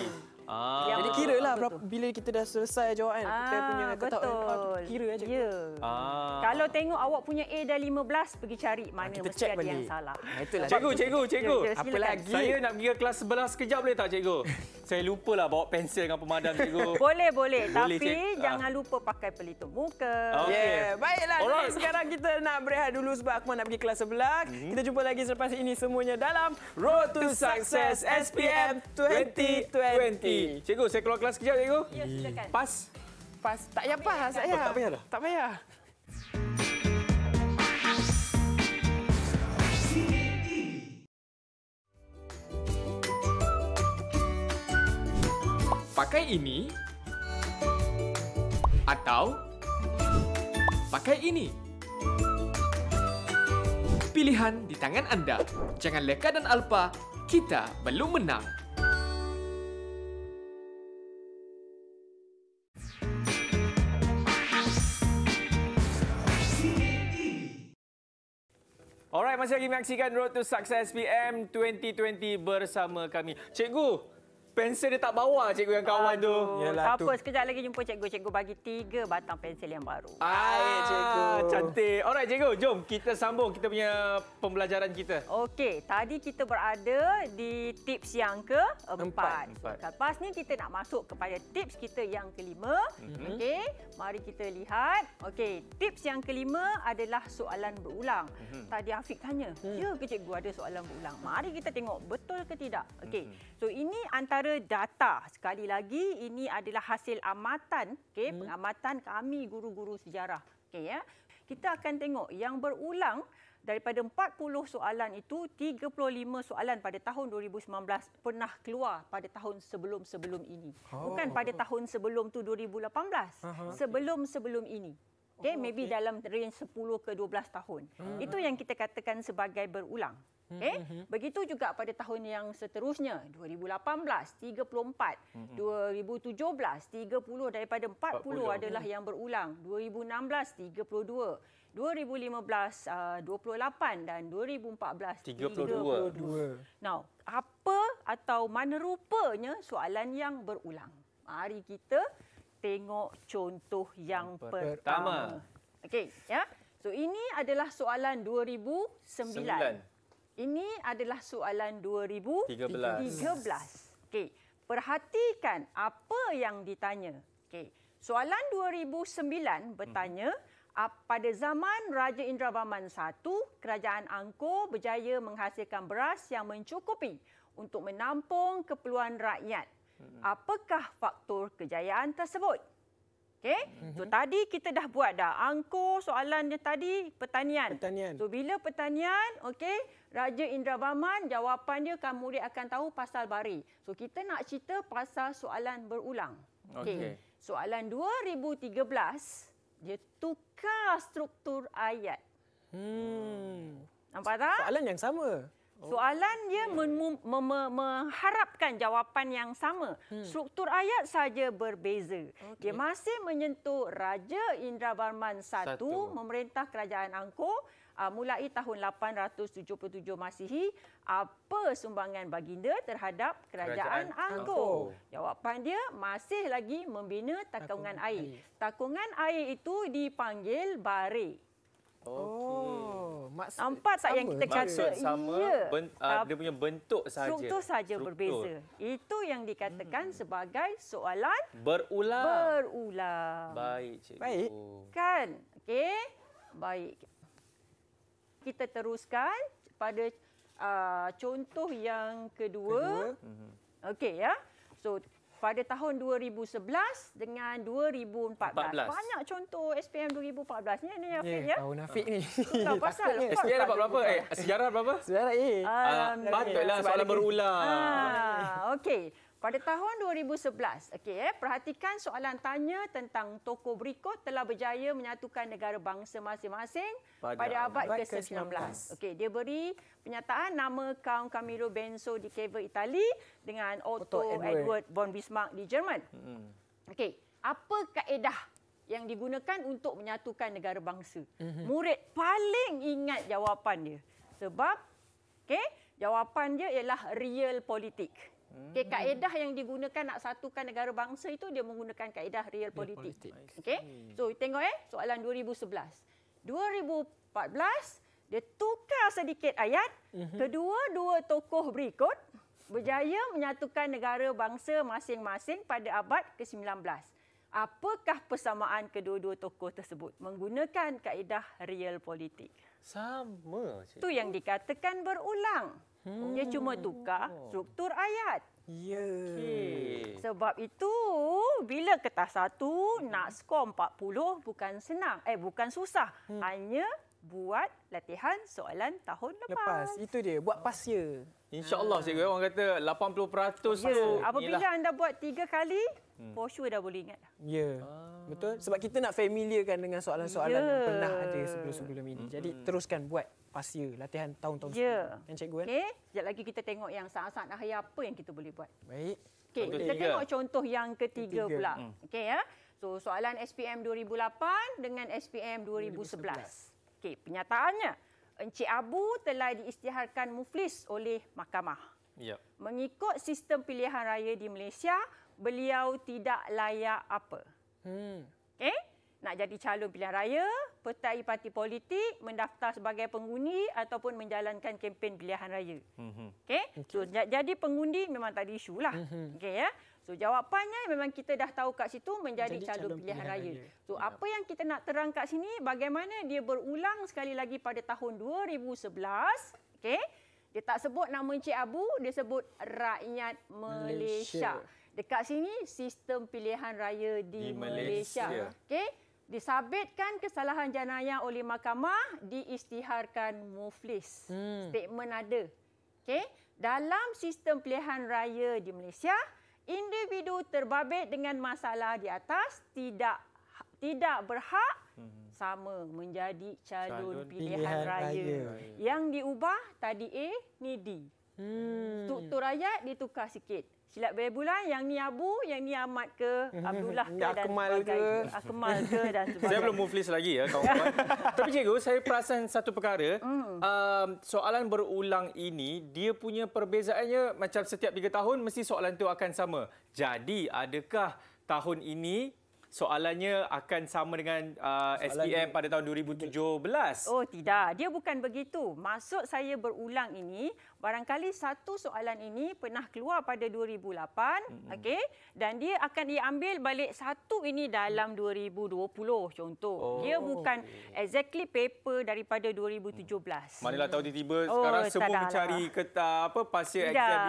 Ah. Jadi kira lah bila kita dah selesai jawapan ah, kita punya kotak A. Kira aja. Ya. Ah. Kalau tengok awak punya A dah 15 pergi cari ah, mana kita mesti ada balik. yang salah. Ah, itulah. Cikgu, cikgu, cikgu. Apa lagi? Saya nak pergi ke kelas sebelah sekejap boleh tak cikgu? [laughs] Saya lupalah bawa pensel dengan pemadam cikgu. [laughs] Boleh, boleh. boleh Tapi cik. Ah. jangan lupa pakai pelitup muka. Okay. Yeah. Baiklah. Right. Jadi sekarang kita nak berehat dulu sebab aku nak pergi kelas sebelah. Mm -hmm. Kita jumpa lagi selepas ini semuanya dalam Road to Success SPM 2020. 2020. Cikgu, saya keluar kelas kejap, cikgu. Ya, silakan. Hmm. Pas. Pas. Tak payah pas, tak payah. Tak payah dah. Tak payah. Pakai ini atau pakai ini. Pilihan di tangan anda. Jangan Leka dan alpa, kita belum menang. Alright, masih lagi menyaksikan Road to Success PM 2020 bersama kami. Cikgu, pensel dia tak bawa cikgu yang kawan Aduh. tu. Yalah, tak tu. apa, sekejap lagi jumpa cikgu. Cikgu bagi tiga batang pensel yang baru. Baik ah, ya, ah, cikgu. Cantik. Alright cikgu, jom kita sambung kita punya pembelajaran kita. Okey, tadi kita berada di tips yang ke empat. empat. Lepas ni kita nak masuk kepada tips kita yang kelima. Mm -hmm. Okey, mari kita lihat. Okey, tips yang kelima adalah soalan berulang. Mm -hmm. Tadi Afiq tanya, hmm. ya ke cikgu ada soalan berulang? Mari kita tengok betul ke tidak. Okey, mm -hmm. so ini antara secara data. Sekali lagi ini adalah hasil amatan, okey, hmm. pengamatan kami guru-guru sejarah. Okey ya. Kita akan tengok yang berulang daripada 40 soalan itu 35 soalan pada tahun 2019 pernah keluar pada tahun sebelum-sebelum ini. Oh. Bukan pada tahun sebelum tu 2018. uh Sebelum-sebelum ini. Okey, oh, okay. maybe dalam range 10 ke 12 tahun. uh Itu yang kita katakan sebagai berulang. Okay? Hmm, eh, hmm, hmm. Begitu juga pada tahun yang seterusnya, 2018, 34, 2017, 30 daripada 40, 40. adalah yang berulang, 2016, 32, 2015 28 dan 2014 32. 32. Now, apa atau mana rupanya soalan yang berulang? Mari kita tengok contoh yang pertama. pertama. Okey, ya. So ini adalah soalan 2009. 9. Ini adalah soalan 2013. 13. Okey, perhatikan apa yang ditanya. Okey, soalan 2009 bertanya hmm. pada zaman Raja Indravaman I, kerajaan Angkor berjaya menghasilkan beras yang mencukupi untuk menampung keperluan rakyat. Mhm. Apakah faktor kejayaan tersebut? Okey, tu mhm. tadi kita dah buat dah angkor soalan dia tadi pertanian. Pertanian. So bila pertanian, okey, Raja Indrabaman jawapan dia kamu dia akan tahu pasal bari. So kita nak cerita pasal soalan berulang. Okey. Okay. Soalan 2013 dia tukar struktur ayat. Hmm. Nampak tak? Soalan yang sama. Oh. Soalan dia ya. mengharapkan jawapan yang sama. Hmm. Struktur ayat saja berbeza. Dia masih menyentuh Raja Indravarman I Satu. memerintah Kerajaan Angkor ah, mulai tahun 877 Masihi. Apa sumbangan baginda terhadap Kerajaan, Kerajaan Angkor? Jawapan dia masih lagi membina takungan, air. Takungan air itu dipanggil bare. Okey. Oh. Maksud empat sama. yang kita kata sama ya. ben, uh, dia punya bentuk saja. Struktur saja berbeza. Itu yang dikatakan hmm. sebagai soalan berulang. Berulang. Baik, cikgu. Baik. Kan? Okey. Baik. Kita teruskan pada uh, contoh yang kedua. kedua. Mhm. Okey ya. So pada tahun 2011 dengan 2014. Banyak contoh SPM 2014 ni eh, ya? ni ya. ya. Tahun Afiq ni. Tak pasal. SPM dapat berapa? Eh, sejarah berapa? Sejarah A. Eh. Um, ah, patutlah soalan berulang. Ah, okey. Pada tahun 2011, okay, eh, perhatikan soalan tanya tentang tokoh berikut telah berjaya menyatukan negara bangsa masing-masing pada, pada abad, abad ke-19. Ke okey, dia beri penyataan nama kaum Camillo Benso di Caver Itali dengan Otto, Otto Edward. Edward von Bismarck di Jerman. Hmm. Okey, apa kaedah yang digunakan untuk menyatukan negara bangsa? Hmm. Murid paling ingat jawapan dia. Sebab okay, jawapan dia ialah real politik. Okey hmm. kaedah yang digunakan nak satukan negara bangsa itu dia menggunakan kaedah real politik. Okey. So tengok eh soalan 2011. 2014 dia tukar sedikit ayat. Mhm. Kedua dua tokoh berikut berjaya menyatukan negara bangsa masing-masing pada abad ke-19. Apakah persamaan kedua-dua tokoh tersebut menggunakan kaedah real politik? Sama. Itu yang dikatakan berulang. Hmm. Dia cuma tukar oh. struktur ayat. Ya. Okay. Sebab itu bila kertas satu hmm. nak skor 40 bukan senang. Eh bukan susah. Hmm. Hanya buat latihan soalan tahun lepas. Lepas. Itu dia. Buat pas ya. InsyaAllah cikgu. Orang kata 80% ya, tu. Ya. Apabila inilah. anda buat tiga kali, hmm. for sure dah boleh ingat. Ya. Ah. Betul. Sebab kita nak familiarkan dengan soalan-soalan ya. yang pernah ada sebelum-sebelum ini. Hmm. Jadi teruskan buat past year, latihan tahun-tahun yeah. sebelum. Kan cikgu kan? Okey, sekejap lagi kita tengok yang saat-saat akhir apa yang kita boleh buat. Baik. Okey, kita tengok contoh yang ketiga, ketiga. pula. Hmm. Okey ya. So, soalan SPM 2008 dengan SPM 2011. 2011. Okey, penyataannya. Encik Abu telah diisytiharkan muflis oleh mahkamah. Ya. Mengikut sistem pilihan raya di Malaysia, beliau tidak layak apa? Hmm. Okey? nak jadi calon pilihan raya, petai parti politik, mendaftar sebagai pengundi ataupun menjalankan kempen pilihan raya. Mhm. Okey? Okay. So, jadi pengundi memang tak ada isu lah. Mhm. okay ya? So, jawapannya memang kita dah tahu kat situ menjadi calon, calon pilihan, pilihan raya. raya. So, ya. apa yang kita nak terang kat sini, bagaimana dia berulang sekali lagi pada tahun 2011. okay? Dia tak sebut nama Encik Abu, dia sebut rakyat Malaysia. Malaysia. Dekat sini, sistem pilihan raya di, di Malaysia. Malaysia. Okey? disabitkan kesalahan jenayah oleh mahkamah diisytiharkan muflis. Hmm. Statement ada. Okey, dalam sistem pilihan raya di Malaysia, individu terbabit dengan masalah di atas tidak tidak berhak hmm. sama menjadi calon pilihan, pilihan raya. raya. Yang diubah tadi A ni D. Hmm. Struktur rakyat ditukar sikit silap bayar bulan yang ni Abu yang ni Ahmad ke Abdullah [laughs] ke ya, Akmal ke Akmal ke dan [laughs] sebagainya saya belum move list lagi ya kawan-kawan [laughs] tapi cikgu saya perasan satu perkara mm. uh, soalan berulang ini dia punya perbezaannya macam setiap tiga tahun mesti soalan itu akan sama jadi adakah tahun ini Soalannya akan sama dengan uh, SPM pada tahun 2017. Oh tidak, dia bukan begitu. Maksud saya berulang ini barangkali satu soalan ini pernah keluar pada 2008 mm-hmm. okey dan dia akan diambil balik satu ini dalam 2020 contoh oh. dia bukan exactly paper daripada 2017 hmm. manalah tahu tiba-tiba oh, sekarang semua mencari kata apa pasir ya. exam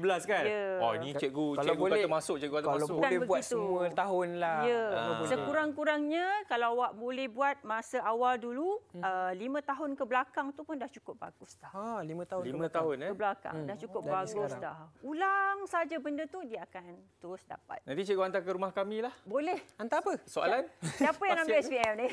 2017 kan yeah. Ya. oh ini cikgu kalau boleh, kata masuk cikgu kata kalau masuk kalau boleh buat begitu. semua tahunlah ya ha. sekurang-kurangnya kalau awak boleh buat masa awal dulu hmm. uh, 5 tahun ke belakang tu pun dah cukup bagus dah ha 5 tahun 5 tahun pun eh? ke belakang hmm. dah cukup oh, bagus dah. Ulang saja benda tu dia akan terus dapat. Nanti cikgu hantar ke rumah kami lah. Boleh. Hantar apa? Soalan? Siapa yang ambil SPM ni?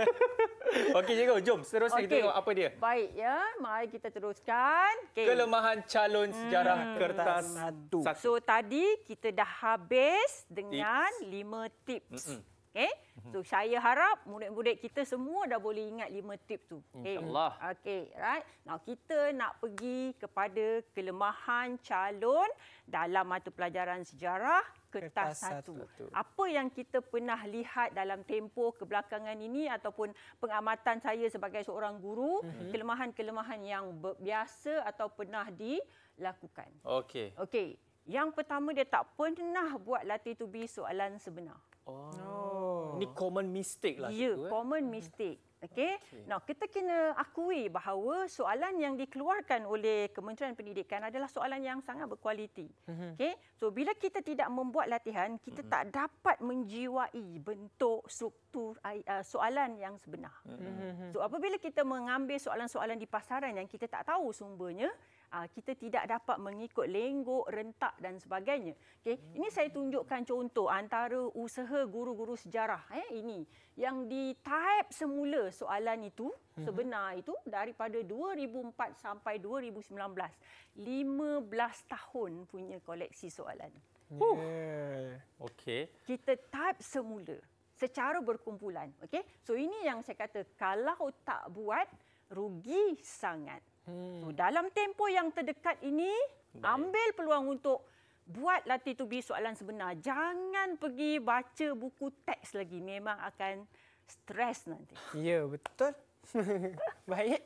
[laughs] Okey cikgu, jom seterusnya okay. kita tengok apa dia. Baik ya, mari kita teruskan. Okay. Kelemahan calon sejarah hmm. kertas satu. So tadi kita dah habis dengan tips. lima tips. Mm-mm. Okay? Mhm. So saya harap murid-murid kita semua dah boleh ingat lima tip tu. Okay. Insyaallah. Okay, right. Now kita nak pergi kepada kelemahan calon dalam mata pelajaran sejarah kertas, kertas satu. satu. Apa yang kita pernah lihat dalam tempoh kebelakangan ini ataupun pengamatan saya sebagai seorang guru, mhm. kelemahan-kelemahan yang biasa atau pernah dilakukan. Okay. Okay. Yang pertama dia tak pernah buat latih tubi soalan sebenar. Oh. Ini common mistake lah. Ya, yeah, common eh. mistake. Okey. Okay. Nah, kita kena akui bahawa soalan yang dikeluarkan oleh Kementerian Pendidikan adalah soalan yang sangat berkualiti. Mhm. Okay. So bila kita tidak membuat latihan, kita mhm. tak dapat menjiwai bentuk struktur uh, soalan yang sebenar. Mhm. So apabila kita mengambil soalan-soalan di pasaran yang kita tak tahu sumbernya, Ah, kita tidak dapat mengikut lenggok, rentak dan sebagainya. Okey, ini hmm. saya tunjukkan contoh antara usaha guru-guru sejarah eh ini yang ditaip semula soalan itu hmm. sebenar itu daripada 2004 sampai 2019. 15 tahun punya koleksi soalan. Yeah. okay. Kita taip semula secara berkumpulan. Okay, So ini yang saya kata kalau tak buat rugi sangat. Hmm. So dalam tempoh yang terdekat ini, Baik. ambil peluang untuk buat latih to be soalan sebenar. Jangan pergi baca buku teks lagi. Memang akan stres nanti. Ya, betul. [laughs] Baik.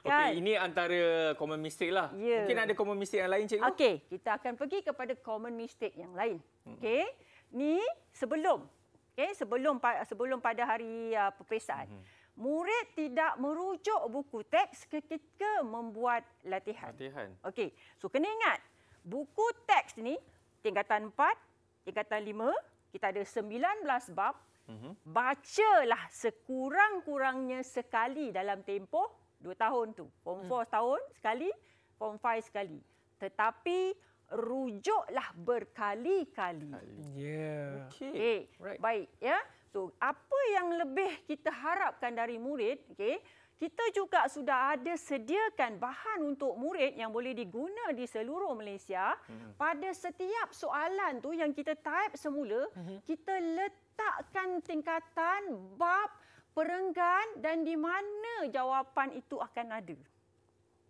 Kan? ini antara common mistake lah. Ya. Mungkin ada common mistake yang lain, cikgu? Okey, kita akan pergi kepada common mistake yang lain. Hmm. Okey. Ni sebelum. Okey, sebelum sebelum pada hari uh, peperiksaan. Hmm murid tidak merujuk buku teks ketika membuat latihan. Latihan. Okey. So kena ingat, buku teks ni tingkatan 4, tingkatan 5, kita ada 19 bab. Mhm. Bacalah sekurang-kurangnya sekali dalam tempoh 2 tahun tu. Form 4 hmm. tahun sekali, form 5 sekali. Tetapi rujuklah berkali-kali. Ya. Yeah. Okey. Okay. Baik, ya. So, apa yang lebih kita harapkan dari murid, okay? Kita juga sudah ada sediakan bahan untuk murid yang boleh diguna di seluruh Malaysia. Hmm. Pada setiap soalan tu yang kita type semula, hmm. kita letakkan tingkatan, bab, perenggan dan di mana jawapan itu akan ada.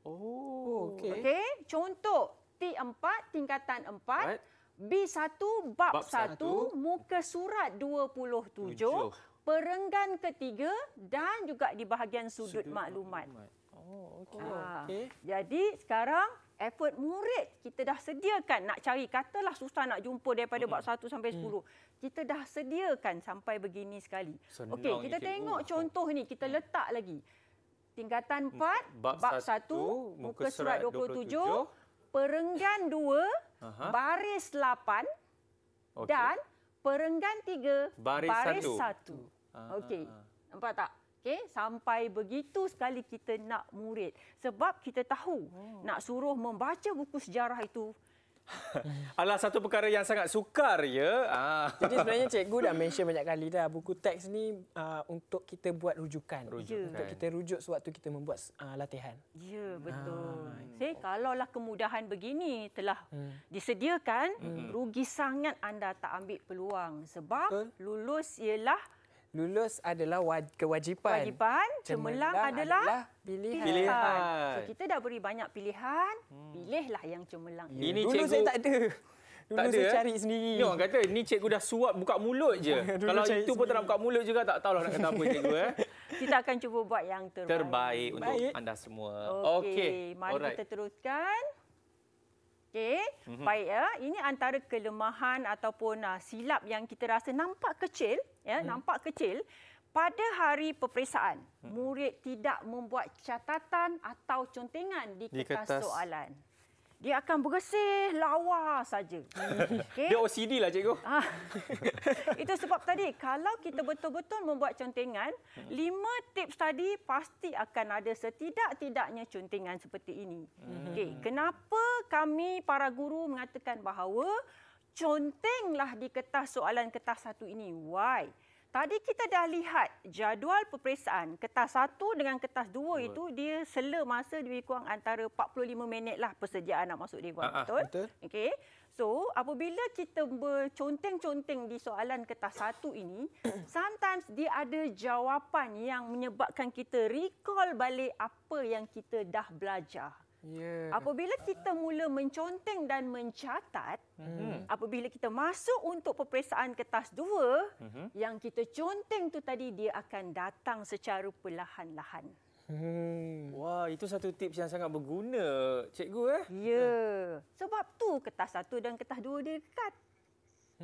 Oh, okay. Okey, contoh T4 tingkatan 4. Right. B1 bab, bab 1, 1 muka surat 27 tujuh. perenggan ketiga dan juga di bahagian sudut, sudut maklumat. maklumat. Oh okey. Ah. Okay. Jadi sekarang effort murid kita dah sediakan nak cari katalah susah nak jumpa daripada bab 1 sampai 10. Hmm. Kita dah sediakan sampai begini sekali. Okay kita cikgu. tengok oh. contoh ni kita mm. letak lagi. Tingkatan 4 bab 1 muka surat 27, 27 perenggan dua Aha. baris lapan okay. dan perenggan tiga baris, baris satu. satu. Ah. Okey, nampak tak? Okay. Sampai begitu sekali kita nak murid. Sebab kita tahu oh. nak suruh membaca buku sejarah itu [laughs] Alah satu perkara yang sangat sukar ya. Jadi sebenarnya cikgu dah mention banyak kali dah buku teks ni uh, untuk kita buat rujukan. rujukan. Ya. Untuk kita rujuk sewaktu kita membuat uh, latihan. Ya, betul. Si ah. Ya. kalau lah kemudahan begini telah hmm. disediakan, hmm. rugi sangat anda tak ambil peluang sebab betul. lulus ialah Lulus adalah waj- kewajipan. Kewajipan. Cemerlang adalah, adalah pilihan. pilihan. So, kita dah beri banyak pilihan. Hmm. Pilihlah yang cemerlang. Ya. Ini Dulu cikgu... saya tak ada. Dulu tak ada. saya eh? cari sendiri. Ni orang kata, ini cikgu dah suap buka mulut je. [laughs] Kalau itu sendiri. pun tak buka mulut juga, tak tahulah nak kata apa cikgu. Eh. [laughs] Kita akan cuba buat yang terbaik. Terbaik untuk Baik. anda semua. Okey. Okay. Mari Alright. kita teruskan. Okey, mm-hmm. baik ya. Ini antara kelemahan ataupun uh, silap yang kita rasa nampak kecil, ya, mm-hmm. nampak kecil pada hari peperiksaan. Mm-hmm. Murid tidak membuat catatan atau contengan di, di kertas, kertas soalan dia akan bersih lawa saja. [laughs] Okay. Dia OCD lah cikgu. Ha. [laughs] Itu sebab tadi kalau kita betul-betul membuat contengan, hmm. lima tips tadi pasti akan ada setidak-tidaknya contengan seperti ini. Hmm. Okay. Kenapa kami para guru mengatakan bahawa contenglah di kertas soalan kertas satu ini? Why? Tadi kita dah lihat jadual peperiksaan kertas satu dengan kertas dua itu dia sela masa lebih kurang antara 45 minit lah persediaan nak masuk dewan. Ha, ah, ah, betul? betul. Okay. So apabila kita berconteng-conteng di soalan kertas satu ini, [coughs] sometimes dia ada jawapan yang menyebabkan kita recall balik apa yang kita dah belajar. Yeah. Apabila kita mula menconteng dan mencatat, mm-hmm. apabila kita masuk untuk peperiksaan kertas dua, mm-hmm. yang kita conteng tu tadi dia akan datang secara perlahan-lahan. Hmm. Wah, itu satu tips yang sangat berguna, cikgu eh. Ya. Yeah. Sebab tu kertas satu dan kertas dua dia dekat.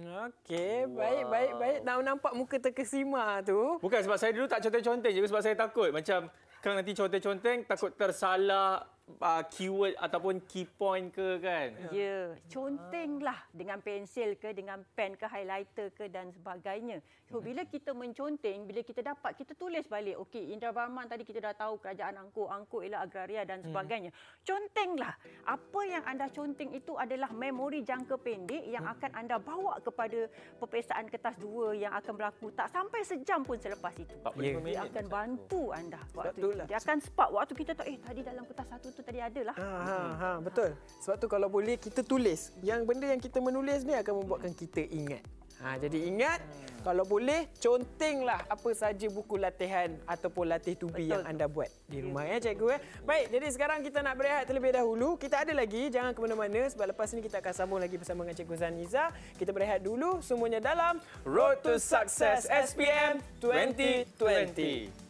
Okey, wow. baik baik baik. Nak nampak muka terkesima tu. Bukan sebab saya dulu tak conteng-conteng, cikgu sebab saya takut macam kalau nanti conteng-conteng takut tersalah uh, keyword ataupun key point ke kan? Ya, yeah. contenglah dengan pensil ke, dengan pen ke, highlighter ke dan sebagainya. So, hmm. bila kita menconteng, bila kita dapat, kita tulis balik. Okey, Indra Barman tadi kita dah tahu kerajaan angkuh, angkuh ialah agraria dan hmm. sebagainya. Contenglah. Apa yang anda conteng itu adalah memori jangka pendek yang hmm. akan anda bawa kepada peperiksaan kertas dua yang akan berlaku tak sampai sejam pun selepas itu. Yeah. akan bantu anda waktu itu. Lah. Dia akan spark waktu kita tahu, eh tadi dalam kertas satu tu tu tadi ada lah. Ha, ha, ha, betul. Sebab tu kalau boleh kita tulis. Yang benda yang kita menulis ni akan membuatkan kita ingat. Ha, jadi ingat, hmm. kalau boleh continglah apa saja buku latihan ataupun latih tubi yang anda buat di rumah ya cikgu. Ya. Baik, jadi sekarang kita nak berehat terlebih dahulu. Kita ada lagi, jangan ke mana-mana sebab lepas ni kita akan sambung lagi bersama dengan cikgu Zaniza. Kita berehat dulu semuanya dalam Road to Success SPM 2020. 2020.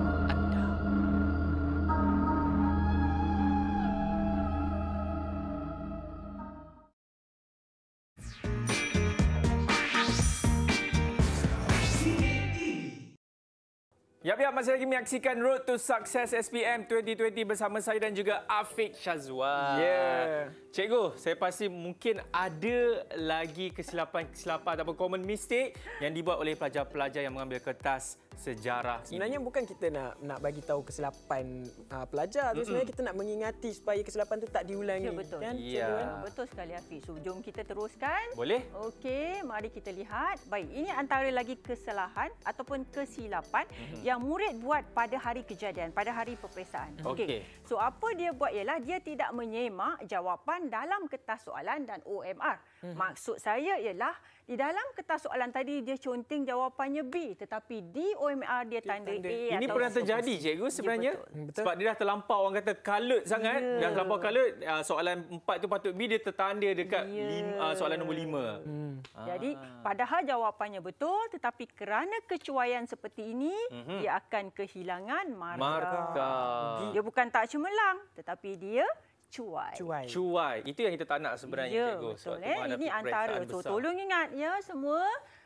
masih lagi menyaksikan Road to Success SPM 2020 bersama saya dan juga Afiq Syazwan. Yeah. Cikgu, saya pasti mungkin ada lagi kesilapan-kesilapan ataupun common mistake yang dibuat oleh pelajar-pelajar yang mengambil kertas sejarah. Sebenarnya bukan kita nak nak bagi tahu kesilapan uh, pelajar tu mm sebenarnya kita nak mengingati supaya kesilapan itu tak diulangi. Ya betul. Kan? Ya. Betul sekali Hafiz. So jom kita teruskan. Boleh. Okey, mari kita lihat. Baik, ini antara lagi kesalahan ataupun kesilapan mm-hmm. yang murid buat pada hari kejadian, pada hari peperiksaan. Okey. Okay. So apa dia buat ialah dia tidak menyemak jawapan dalam kertas soalan dan OMR. Hmm. Maksud saya ialah di dalam kertas soalan tadi dia conteng jawapannya B tetapi di OMR dia tanda, dia tanda. A. Ini atau pernah terjadi ya, cikgu sebenarnya ya, betul. sebab dia dah terlampau orang kata kalut sangat ya. dah terlampau kalut uh, soalan 4 tu patut B dia tertanda dekat ya. Uh, soalan nombor 5. Hmm. Ah. Jadi padahal jawapannya betul tetapi kerana kecuaian seperti ini hmm. dia akan kehilangan markah. markah. Dia bukan tak cemerlang tetapi dia cuai. Cuai. Cuai. Itu yang kita tak nak sebenarnya, ya, Cikgu. Betul, eh? Ini antara. So, tolong ingat ya semua.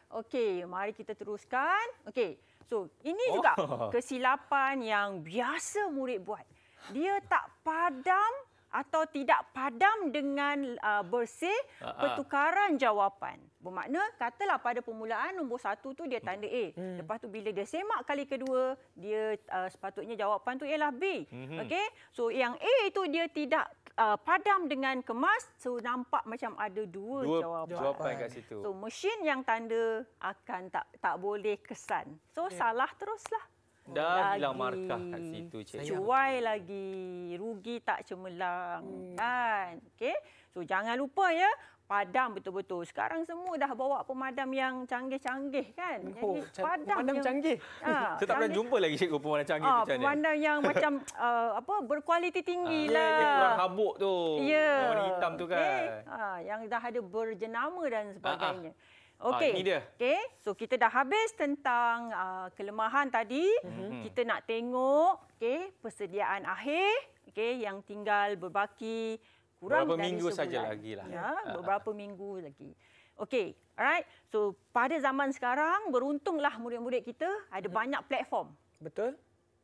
Okey, mari kita teruskan. Okey, so ini oh. juga [laughs] kesilapan yang biasa murid buat. Dia tak padam atau tidak padam dengan uh, bersih Ha-ha. pertukaran jawapan. Bermakna katalah pada permulaan nombor satu tu dia tanda A. Hmm. Lepas tu bila dia semak kali kedua, dia uh, sepatutnya jawapan tu ialah B. Hmm. Okey? So yang A itu dia tidak uh, padam dengan kemas so nampak macam ada dua, dua jawapan. jawapan kat situ. So mesin yang tanda akan tak tak boleh kesan. So okay. Ya. salah teruslah. Dah lagi. hilang markah kat situ cik. Cuai Sayang. lagi, rugi tak cemerlang hmm. kan. okay? So jangan lupa ya padam betul-betul. Sekarang semua dah bawa pemadam yang canggih-canggih kan. Oh, Jadi padam pemadam yang, canggih. Ha, ah, Saya tak pernah jumpa lagi cikgu pemadam canggih ha, macam Pemadam yang [laughs] macam uh, apa berkualiti tinggi ha, lah. Yang, yang habuk tu. Ya. Yang warna hitam tu kan. Ha, yang dah ada berjenama dan sebagainya. Ha, ha. Okey. Ha, ini dia. Okay. So kita dah habis tentang uh, kelemahan tadi. Mm-hmm. Kita nak tengok okay, persediaan akhir okay, yang tinggal berbaki kurang berapa minggu saja lagi lah. Ya, ah, ah, beberapa ah. minggu lagi. Okey, alright. So pada zaman sekarang beruntunglah murid-murid kita ada hmm. banyak platform. Betul.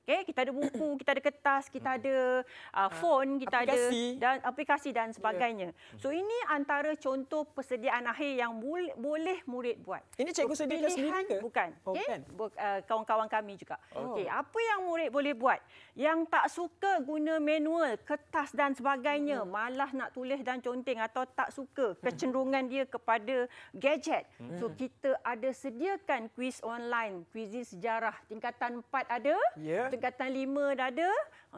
Okay, kita ada buku, [coughs] kita ada kertas, kita ada uh, ah, phone, kita aplikasi. ada dan aplikasi dan ya. sebagainya. So hmm. ini antara contoh persediaan akhir yang boleh, boleh murid buat. Ini cikgu so, sediakan sendiri ke? Bukan. Okay. Oh, eh, bukan. Uh, kawan-kawan kami juga. Oh. Okay, apa yang murid boleh buat? Yang tak suka guna manual, kertas dan sebagainya, hmm. malas nak tulis dan conteng atau tak suka hmm. kecenderungan dia kepada gadget. Hmm. So kita ada sediakan kuis online, kuis sejarah tingkatan 4 ada. Yeah tingkatan 5 dah ada,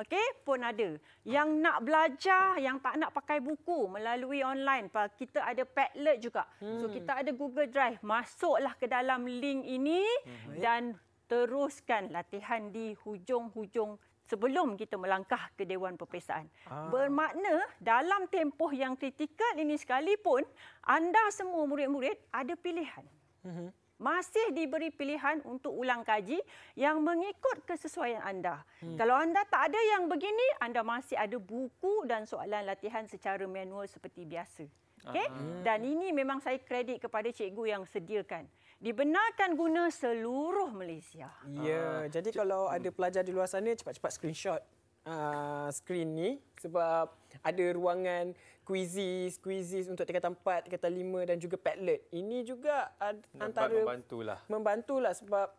okey, pun ada. Yang nak belajar, yang tak nak pakai buku melalui online, kita ada Padlet juga. Hmm. So kita ada Google Drive. Masuklah ke dalam link ini hmm. dan teruskan latihan di hujung-hujung sebelum kita melangkah ke dewan peperiksaan. Ah. Bermakna dalam tempoh yang kritikal ini sekalipun, anda semua murid-murid ada pilihan. Hmm masih diberi pilihan untuk ulang kaji yang mengikut kesesuaian anda. Hmm. Kalau anda tak ada yang begini, anda masih ada buku dan soalan latihan secara manual seperti biasa. Okay? Hmm. Ah. Dan ini memang saya kredit kepada cikgu yang sediakan. Dibenarkan guna seluruh Malaysia. Ya, yeah. uh. jadi kalau ada pelajar di luar sana cepat-cepat screenshot Ah, screen ni sebab ada ruangan quizzes, quizzes untuk tingkatan empat, tingkatan lima dan juga padlet. Ini juga antara membantulah. Membantulah sebab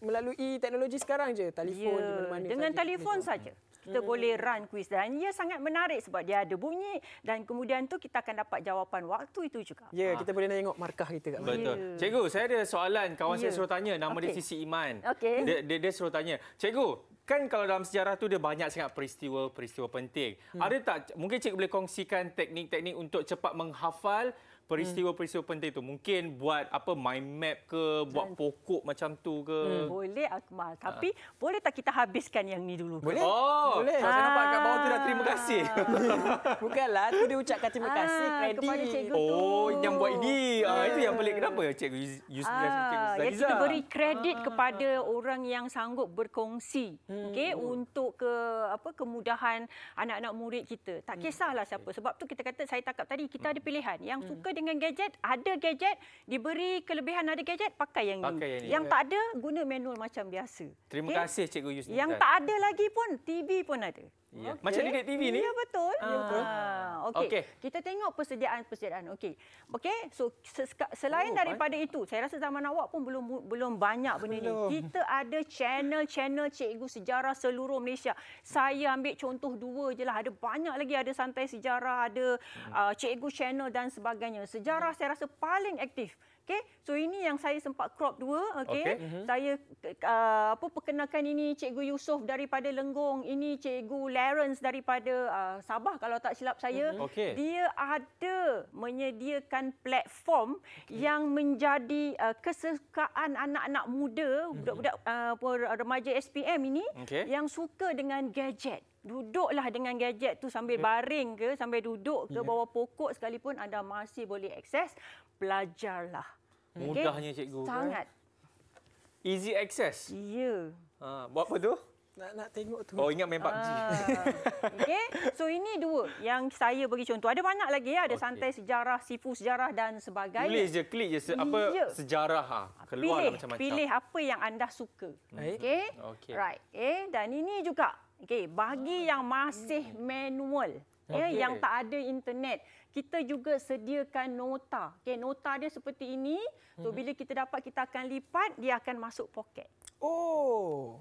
melalui teknologi sekarang je, telefon yeah. di mana-mana. Dengan telefon saja. Hmm kita hmm. boleh run quiz dan ia sangat menarik sebab dia ada bunyi dan kemudian tu kita akan dapat jawapan waktu itu juga. Ya, yeah, ha. kita boleh tengok markah kita kat Betul. Yeah. Cikgu, saya ada soalan kawan yeah. saya suruh tanya nama okay. dia Sisi Iman. Okay. Dia, dia dia suruh tanya. Cikgu, kan kalau dalam sejarah tu dia banyak sangat peristiwa-peristiwa penting. Hmm. Ada tak mungkin cikgu boleh kongsikan teknik-teknik untuk cepat menghafal peristiwa-peristiwa hmm. penting itu mungkin buat apa mind map ke buat pokok macam tu ke hmm. boleh Akmal ah, tapi ha. boleh tak kita habiskan yang ni dulu boleh oh, boleh saya ah. nampak kat bawah tu dah terima kasih [laughs] bukanlah tu dia ucapkan terima kasih ha, kepada cikgu tu oh yang buat ini ha. Ha, itu yang pelik kenapa cikgu Yus ha. cikgu Zaliza kita beri kredit ha. kepada orang yang sanggup berkongsi hmm. okay, hmm. untuk ke apa kemudahan anak-anak murid kita tak hmm. kisahlah siapa sebab tu kita kata saya takap tadi kita ada pilihan yang suka dengan gadget, ada gadget, diberi kelebihan ada gadget, pakai yang ini. Pakai yang ini. yang ya. tak ada, guna manual macam biasa. Terima okay. Ya? kasih Cikgu Yusni. Yang tak ada lagi pun, TV pun ada. Yeah. Okay. Macam dekat TV yeah, ni. Ya betul. Ah. Ya, betul. Okey. Okay. Kita tengok persediaan-persediaan. Okey. Okey. So selain oh, daripada banyak. itu, saya rasa zaman awak pun belum belum banyak benda ni. Kita ada channel-channel cikgu sejarah seluruh Malaysia. Saya ambil contoh dua je lah. Ada banyak lagi ada santai sejarah, ada hmm. uh, cikgu channel dan sebagainya. Sejarah hmm. saya rasa paling aktif Okey. So ini yang saya sempat crop dua. Okey. Okay. Mm-hmm. Saya uh, apa perkenalkan ini Cikgu Yusof daripada Lenggong. Ini Cikgu Lawrence daripada uh, Sabah kalau tak silap saya. Mm-hmm. Okay. Dia ada menyediakan platform okay. yang menjadi uh, kesukaan anak-anak muda, mm-hmm. budak-budak uh, remaja SPM ini okay. yang suka dengan gadget duduklah dengan gadget tu sambil baring ke sambil duduk ke bawah pokok sekalipun anda masih boleh akses belajarlah Okay. Mudahnya cikgu. Sangat. Kan? Easy access. Ya. Yeah. Ha, buat apa tu? Nak nak tengok tu. Oh, ingat main ah. PUBG. Uh, [laughs] Okey. So ini dua yang saya bagi contoh. Ada banyak lagi ya, ada okay. santai sejarah, sifu sejarah dan sebagainya. Tulis je, klik je Se- yeah. apa sejarah ha. Keluar pilih, macam-macam. Pilih apa yang anda suka. Hmm. Okey. Okay. Right. Okay. Eh, dan ini juga. Okey, bagi oh. yang masih manual. Ya, okay. yang tak ada internet, kita juga sediakan nota. Okey, nota dia seperti ini. So mm-hmm. bila kita dapat kita akan lipat, dia akan masuk poket. Oh.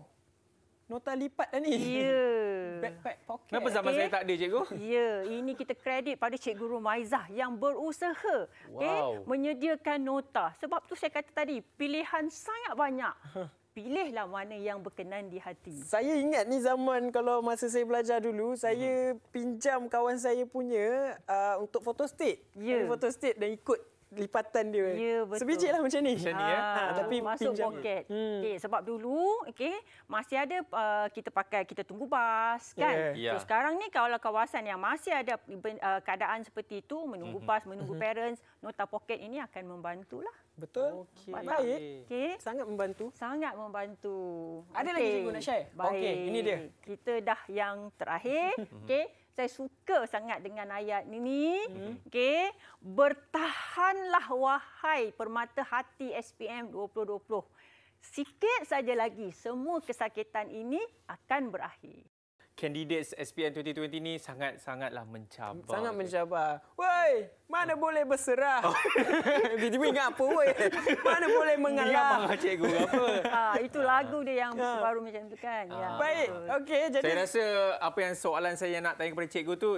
Nota lipat dah ni. Ya. Yeah. [laughs] Backpack poket. Kenapa zaman okay. saya tak ada cikgu? Ya, yeah. ini kita kredit pada cikgu Rumaizah yang berusaha wow. okay, menyediakan nota. Sebab tu saya kata tadi, pilihan sangat banyak. [laughs] pilihlah mana yang berkenan di hati. Saya ingat ni zaman kalau masa saya belajar dulu, saya mhm. pinjam kawan saya punya uh, untuk photostat. Yeah. Untuk photostat dan ikut lipatan dia. Ya, Sebiji lah macam ni. Macam ni, ah, ya. Ha, tapi Masuk pinjam. poket. Hmm. Okay, sebab dulu, okay, masih ada uh, kita pakai, kita tunggu bas, ya. kan? Yeah. Yeah. sekarang ni, kalau kawasan yang masih ada uh, keadaan seperti itu, menunggu mm-hmm. menunggu mm-hmm. parents, nota poket ini akan membantulah. Betul. Okay. Baik. Okay. Sangat membantu. Sangat membantu. Ada okay. lagi cikgu nak share? Baik. ini dia. Kita dah yang terakhir. [laughs] okay saya suka sangat dengan ayat ini, ni. hmm Okey, bertahanlah wahai permata hati SPM 2020. Sikit saja lagi semua kesakitan ini akan berakhir. Kandidat SPN 2020 ni sangat-sangatlah mencabar. Sangat mencabar. Woi, mana oh. boleh berserah? Oh. [laughs] Tiba-tiba oh. ingat apa woi? Mana boleh mengalah? Ni abang cikgu apa? Ha, [laughs] itu ah. lagu dia yang ha. baru macam tu kan. Ha. Ya. Baik. Okey, jadi saya rasa apa yang soalan saya nak tanya kepada cikgu tu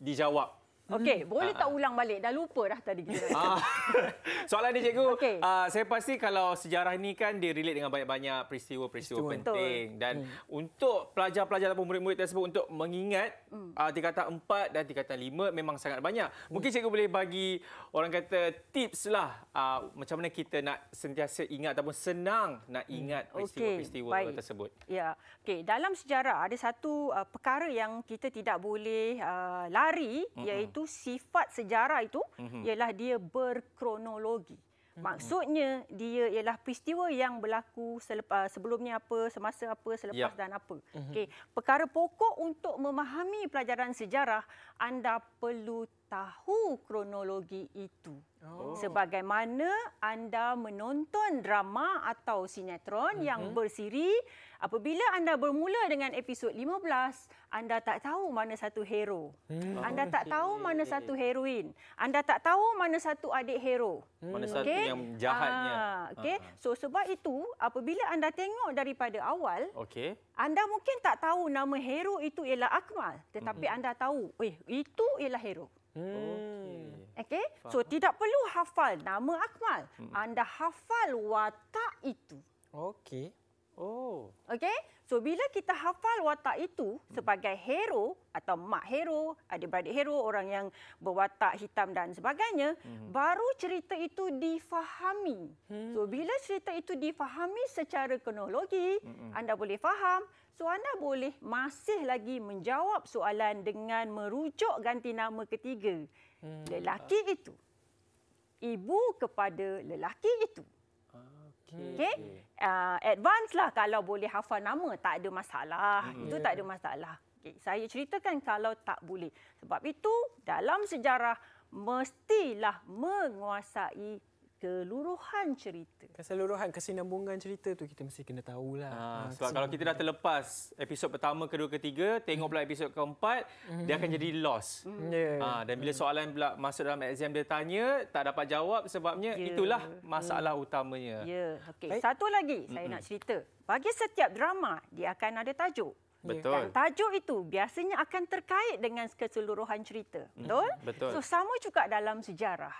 dijawab Mhm. Okey, boleh uh, tak ulang balik? Dah lupa dah tadi kita. Uh, [laughs] soalan ni cikgu, okay. uh, ah, saya pasti kalau sejarah ni kan dia relate dengan banyak-banyak peristiwa-peristiwa penting Betul. dan hmm. untuk pelajar-pelajar ataupun murid-murid tersebut untuk mengingat hmm. uh, tingkatan 4 dan tingkatan 5 memang sangat banyak. Hmm. Mungkin cikgu boleh bagi orang kata tips lah uh, macam mana kita nak sentiasa ingat ataupun senang nak hmm. ingat peristiwa-peristiwa okay. tersebut. Ya. Okay. dalam sejarah ada satu uh, perkara yang kita tidak boleh uh, lari hmm. iaitu itu sifat sejarah itu mm-hmm. ialah dia berkronologi. Mhm. Maksudnya dia ialah peristiwa yang berlaku selepas sebelumnya apa semasa apa selepas ya. dan apa. Mhm. okay perkara pokok untuk memahami pelajaran sejarah anda perlu tahu kronologi itu. Oh. Sebagaimana anda menonton drama atau sinetron uh-huh. yang mhm. bersiri, apabila anda bermula dengan episod 15, anda tak tahu mana satu hero. Hmm. Anda tak okay. tahu mana satu heroin. Anda tak tahu mana satu adik hero. Hmm. Mana satu okay? yang jahatnya. Ah, okay? uh-huh. Ah. So sebab itu, apabila anda tengok daripada awal, okay. anda mungkin tak tahu nama hero itu ialah Akmal. Tetapi uh-huh. anda tahu, eh itu ialah hero. Hmm. Okay. So tidak perlu hafal nama Akmal. Hmm. Anda hafal watak itu. Okey. Oh. Okey. So bila kita hafal watak itu hmm. sebagai hero atau mak hero, ada beradik hero, orang yang berwatak hitam dan sebagainya, hmm. baru cerita itu difahami. Hmm. So bila cerita itu difahami secara kronologi, hmm. anda boleh faham So anda boleh masih lagi menjawab soalan dengan merujuk ganti nama ketiga. Hmm. Lelaki itu. Ibu kepada lelaki itu. Okay. Uh, ah, advance lah kalau boleh hafal nama. Tak ada masalah. Hmm. Itu tak ada masalah. Okay. Saya ceritakan kalau tak boleh. Sebab itu dalam sejarah mestilah menguasai keseluruhan cerita. Keseluruhan kesinambungan cerita tu kita mesti kena tahulah. Ha, ha sebab kalau kita dah terlepas episod pertama, kedua, ketiga, tengok pula episod keempat, mm-hmm. dia akan jadi lost. Mm-hmm. Ha dan bila soalan pula masuk dalam exam dia tanya, tak dapat jawab sebabnya yeah. itulah mm. masalah mm. utamanya. Ya, yeah. okey. Satu lagi mm-hmm. saya nak cerita. Bagi setiap drama, dia akan ada tajuk Betul. Dan tajuk itu biasanya akan terkait dengan keseluruhan cerita. Betul? Betul. So, sama juga dalam sejarah.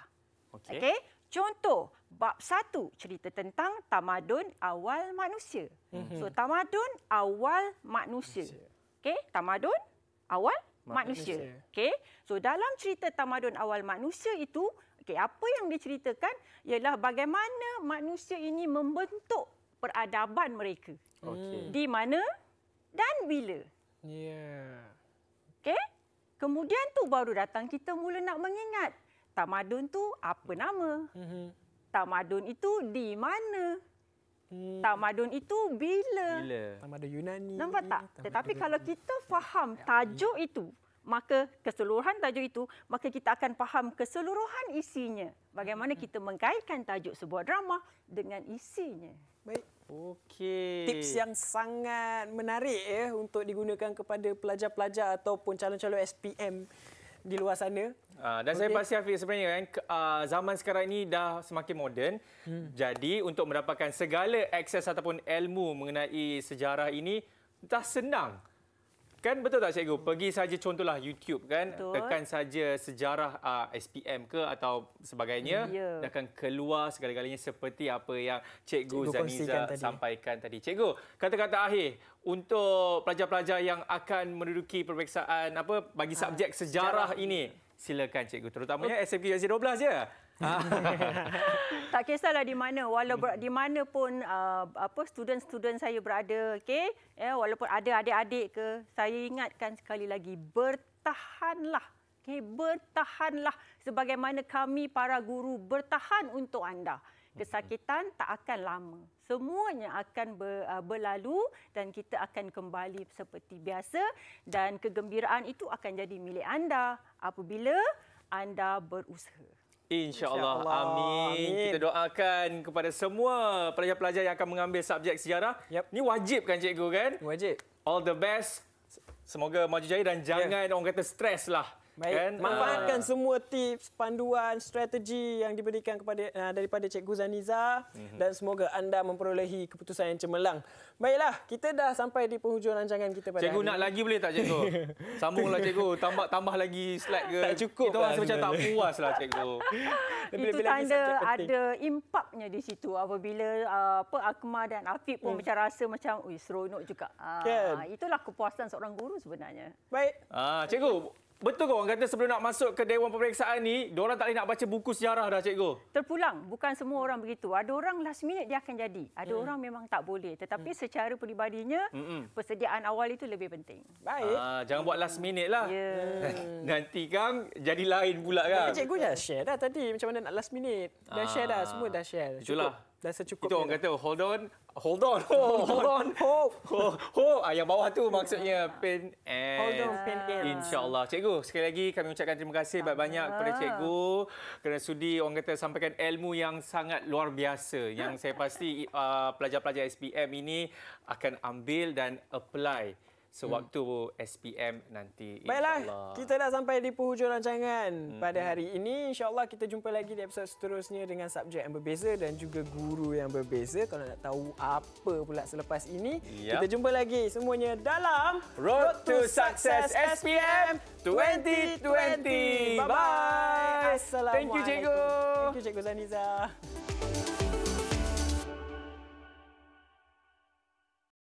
Okey. Okay? Contoh, bab satu cerita tentang tamadun awal manusia. Mhm. So, tamadun awal manusia. okay? tamadun awal manusia. okay? so dalam cerita tamadun awal manusia itu, okay, apa yang diceritakan ialah bagaimana manusia ini membentuk peradaban mereka. Okay. Di mana dan bila. Yeah. Okey, kemudian tu baru datang kita mula nak mengingat Tamadun tu apa nama? Mhm. Tamadun itu di mana? Hmm. Tamadun itu bila? bila? Tamadun Yunani. Nampak tak? Tamadun. Tetapi kalau kita faham ya. tajuk itu, maka keseluruhan tajuk itu, maka kita akan faham keseluruhan isinya. Bagaimana hmm. kita mengkaitkan tajuk sebuah drama dengan isinya. Baik. Okey. Tips yang sangat menarik ya untuk digunakan kepada pelajar-pelajar ataupun calon-calon SPM di luar sana. Uh, dan okay. saya pasti Hafiz sebenarnya kan uh, zaman sekarang ini dah semakin moden. Hmm. Jadi untuk mendapatkan segala akses ataupun ilmu mengenai sejarah ini dah senang. Kan betul tak cikgu? Pergi saja contohlah YouTube kan, betul. tekan saja sejarah uh, ah, SPM ke atau sebagainya yeah. dan akan keluar segala-galanya seperti apa yang cikgu, cikgu Zaniza sampaikan tadi. Cikgu, kata-kata akhir untuk pelajar-pelajar yang akan menduduki peperiksaan apa bagi ah, subjek ha, sejarah, sejarah ini. Silakan cikgu, terutamanya oh. SMK 12 je. Ya? [laughs] tak kisahlah di mana walau ber, di mana pun uh, apa student-student saya berada okey ya walaupun ada adik-adik ke saya ingatkan sekali lagi bertahanlah okey bertahanlah sebagaimana kami para guru bertahan untuk anda kesakitan tak akan lama semuanya akan ber, uh, berlalu dan kita akan kembali seperti biasa dan kegembiraan itu akan jadi milik anda apabila anda berusaha InsyaAllah. Insya Amin. Amin. Kita doakan kepada semua pelajar-pelajar yang akan mengambil subjek sejarah. Yep. Ini wajib kan cikgu kan? Wajib. All the best. Semoga maju jaya dan ya. jangan yeah. orang kata stres lah. Baik. Kan? Manfaatkan uh, semua tips, panduan, strategi yang diberikan kepada uh, daripada Cikgu Zaniza uh-huh. dan semoga anda memperolehi keputusan yang cemerlang. Baiklah, kita dah sampai di penghujung rancangan kita pada Cikgu hari nak lagi boleh tak Cikgu? [laughs] Sambunglah Cikgu, tambah tambah lagi slide ke? Tak cukup. Kita rasa lah macam tak puaslah Cikgu. [laughs] Itu tanda ada impaknya di situ apabila uh, apa Akmal dan Afiq pun hmm. macam rasa macam seronok juga. Uh, Itulah kepuasan seorang guru sebenarnya. Baik. Uh, cikgu, Betul ke orang kata sebelum nak masuk ke Dewan Pemeriksaan ni, diorang tak boleh nak baca buku sejarah dah, Cikgu? Terpulang. Bukan semua orang begitu. Ada orang last minute dia akan jadi. Ada hmm. orang memang tak boleh. Tetapi hmm. secara peribadinya, hmm -mm. persediaan awal itu lebih penting. Baik. Ah, jangan hmm. buat last minute lah. Yeah. [laughs] Nanti kan jadi lain pula kan? Cikgu dah share dah tadi macam mana nak last minute. Dah ah. share dah. Semua dah share. Cukup dah secukupnya. Itu orang kata hold on, hold on, [laughs] hold, hold on, hold, Oh, Ah, yang bawah tu maksudnya pin and hold on, pin and. InsyaAllah. Cikgu, sekali lagi kami ucapkan terima kasih banyak banyak kepada cikgu kerana sudi orang kata sampaikan ilmu yang sangat luar biasa yang saya pasti uh, [laughs] pelajar-pelajar SPM ini akan ambil dan apply sewaktu hmm. SPM nanti Baiklah, kita dah sampai di penghujung rancangan hmm. pada hari ini. InsyaAllah kita jumpa lagi di episod seterusnya dengan subjek yang berbeza dan juga guru yang berbeza. Kalau nak tahu apa pula selepas ini, yep. Ya. kita jumpa lagi semuanya dalam Road, Road to Success SPM 2020. Bye-bye. Assalamualaikum. Thank you, Cikgu. Thank you, Cikgu Zaniza.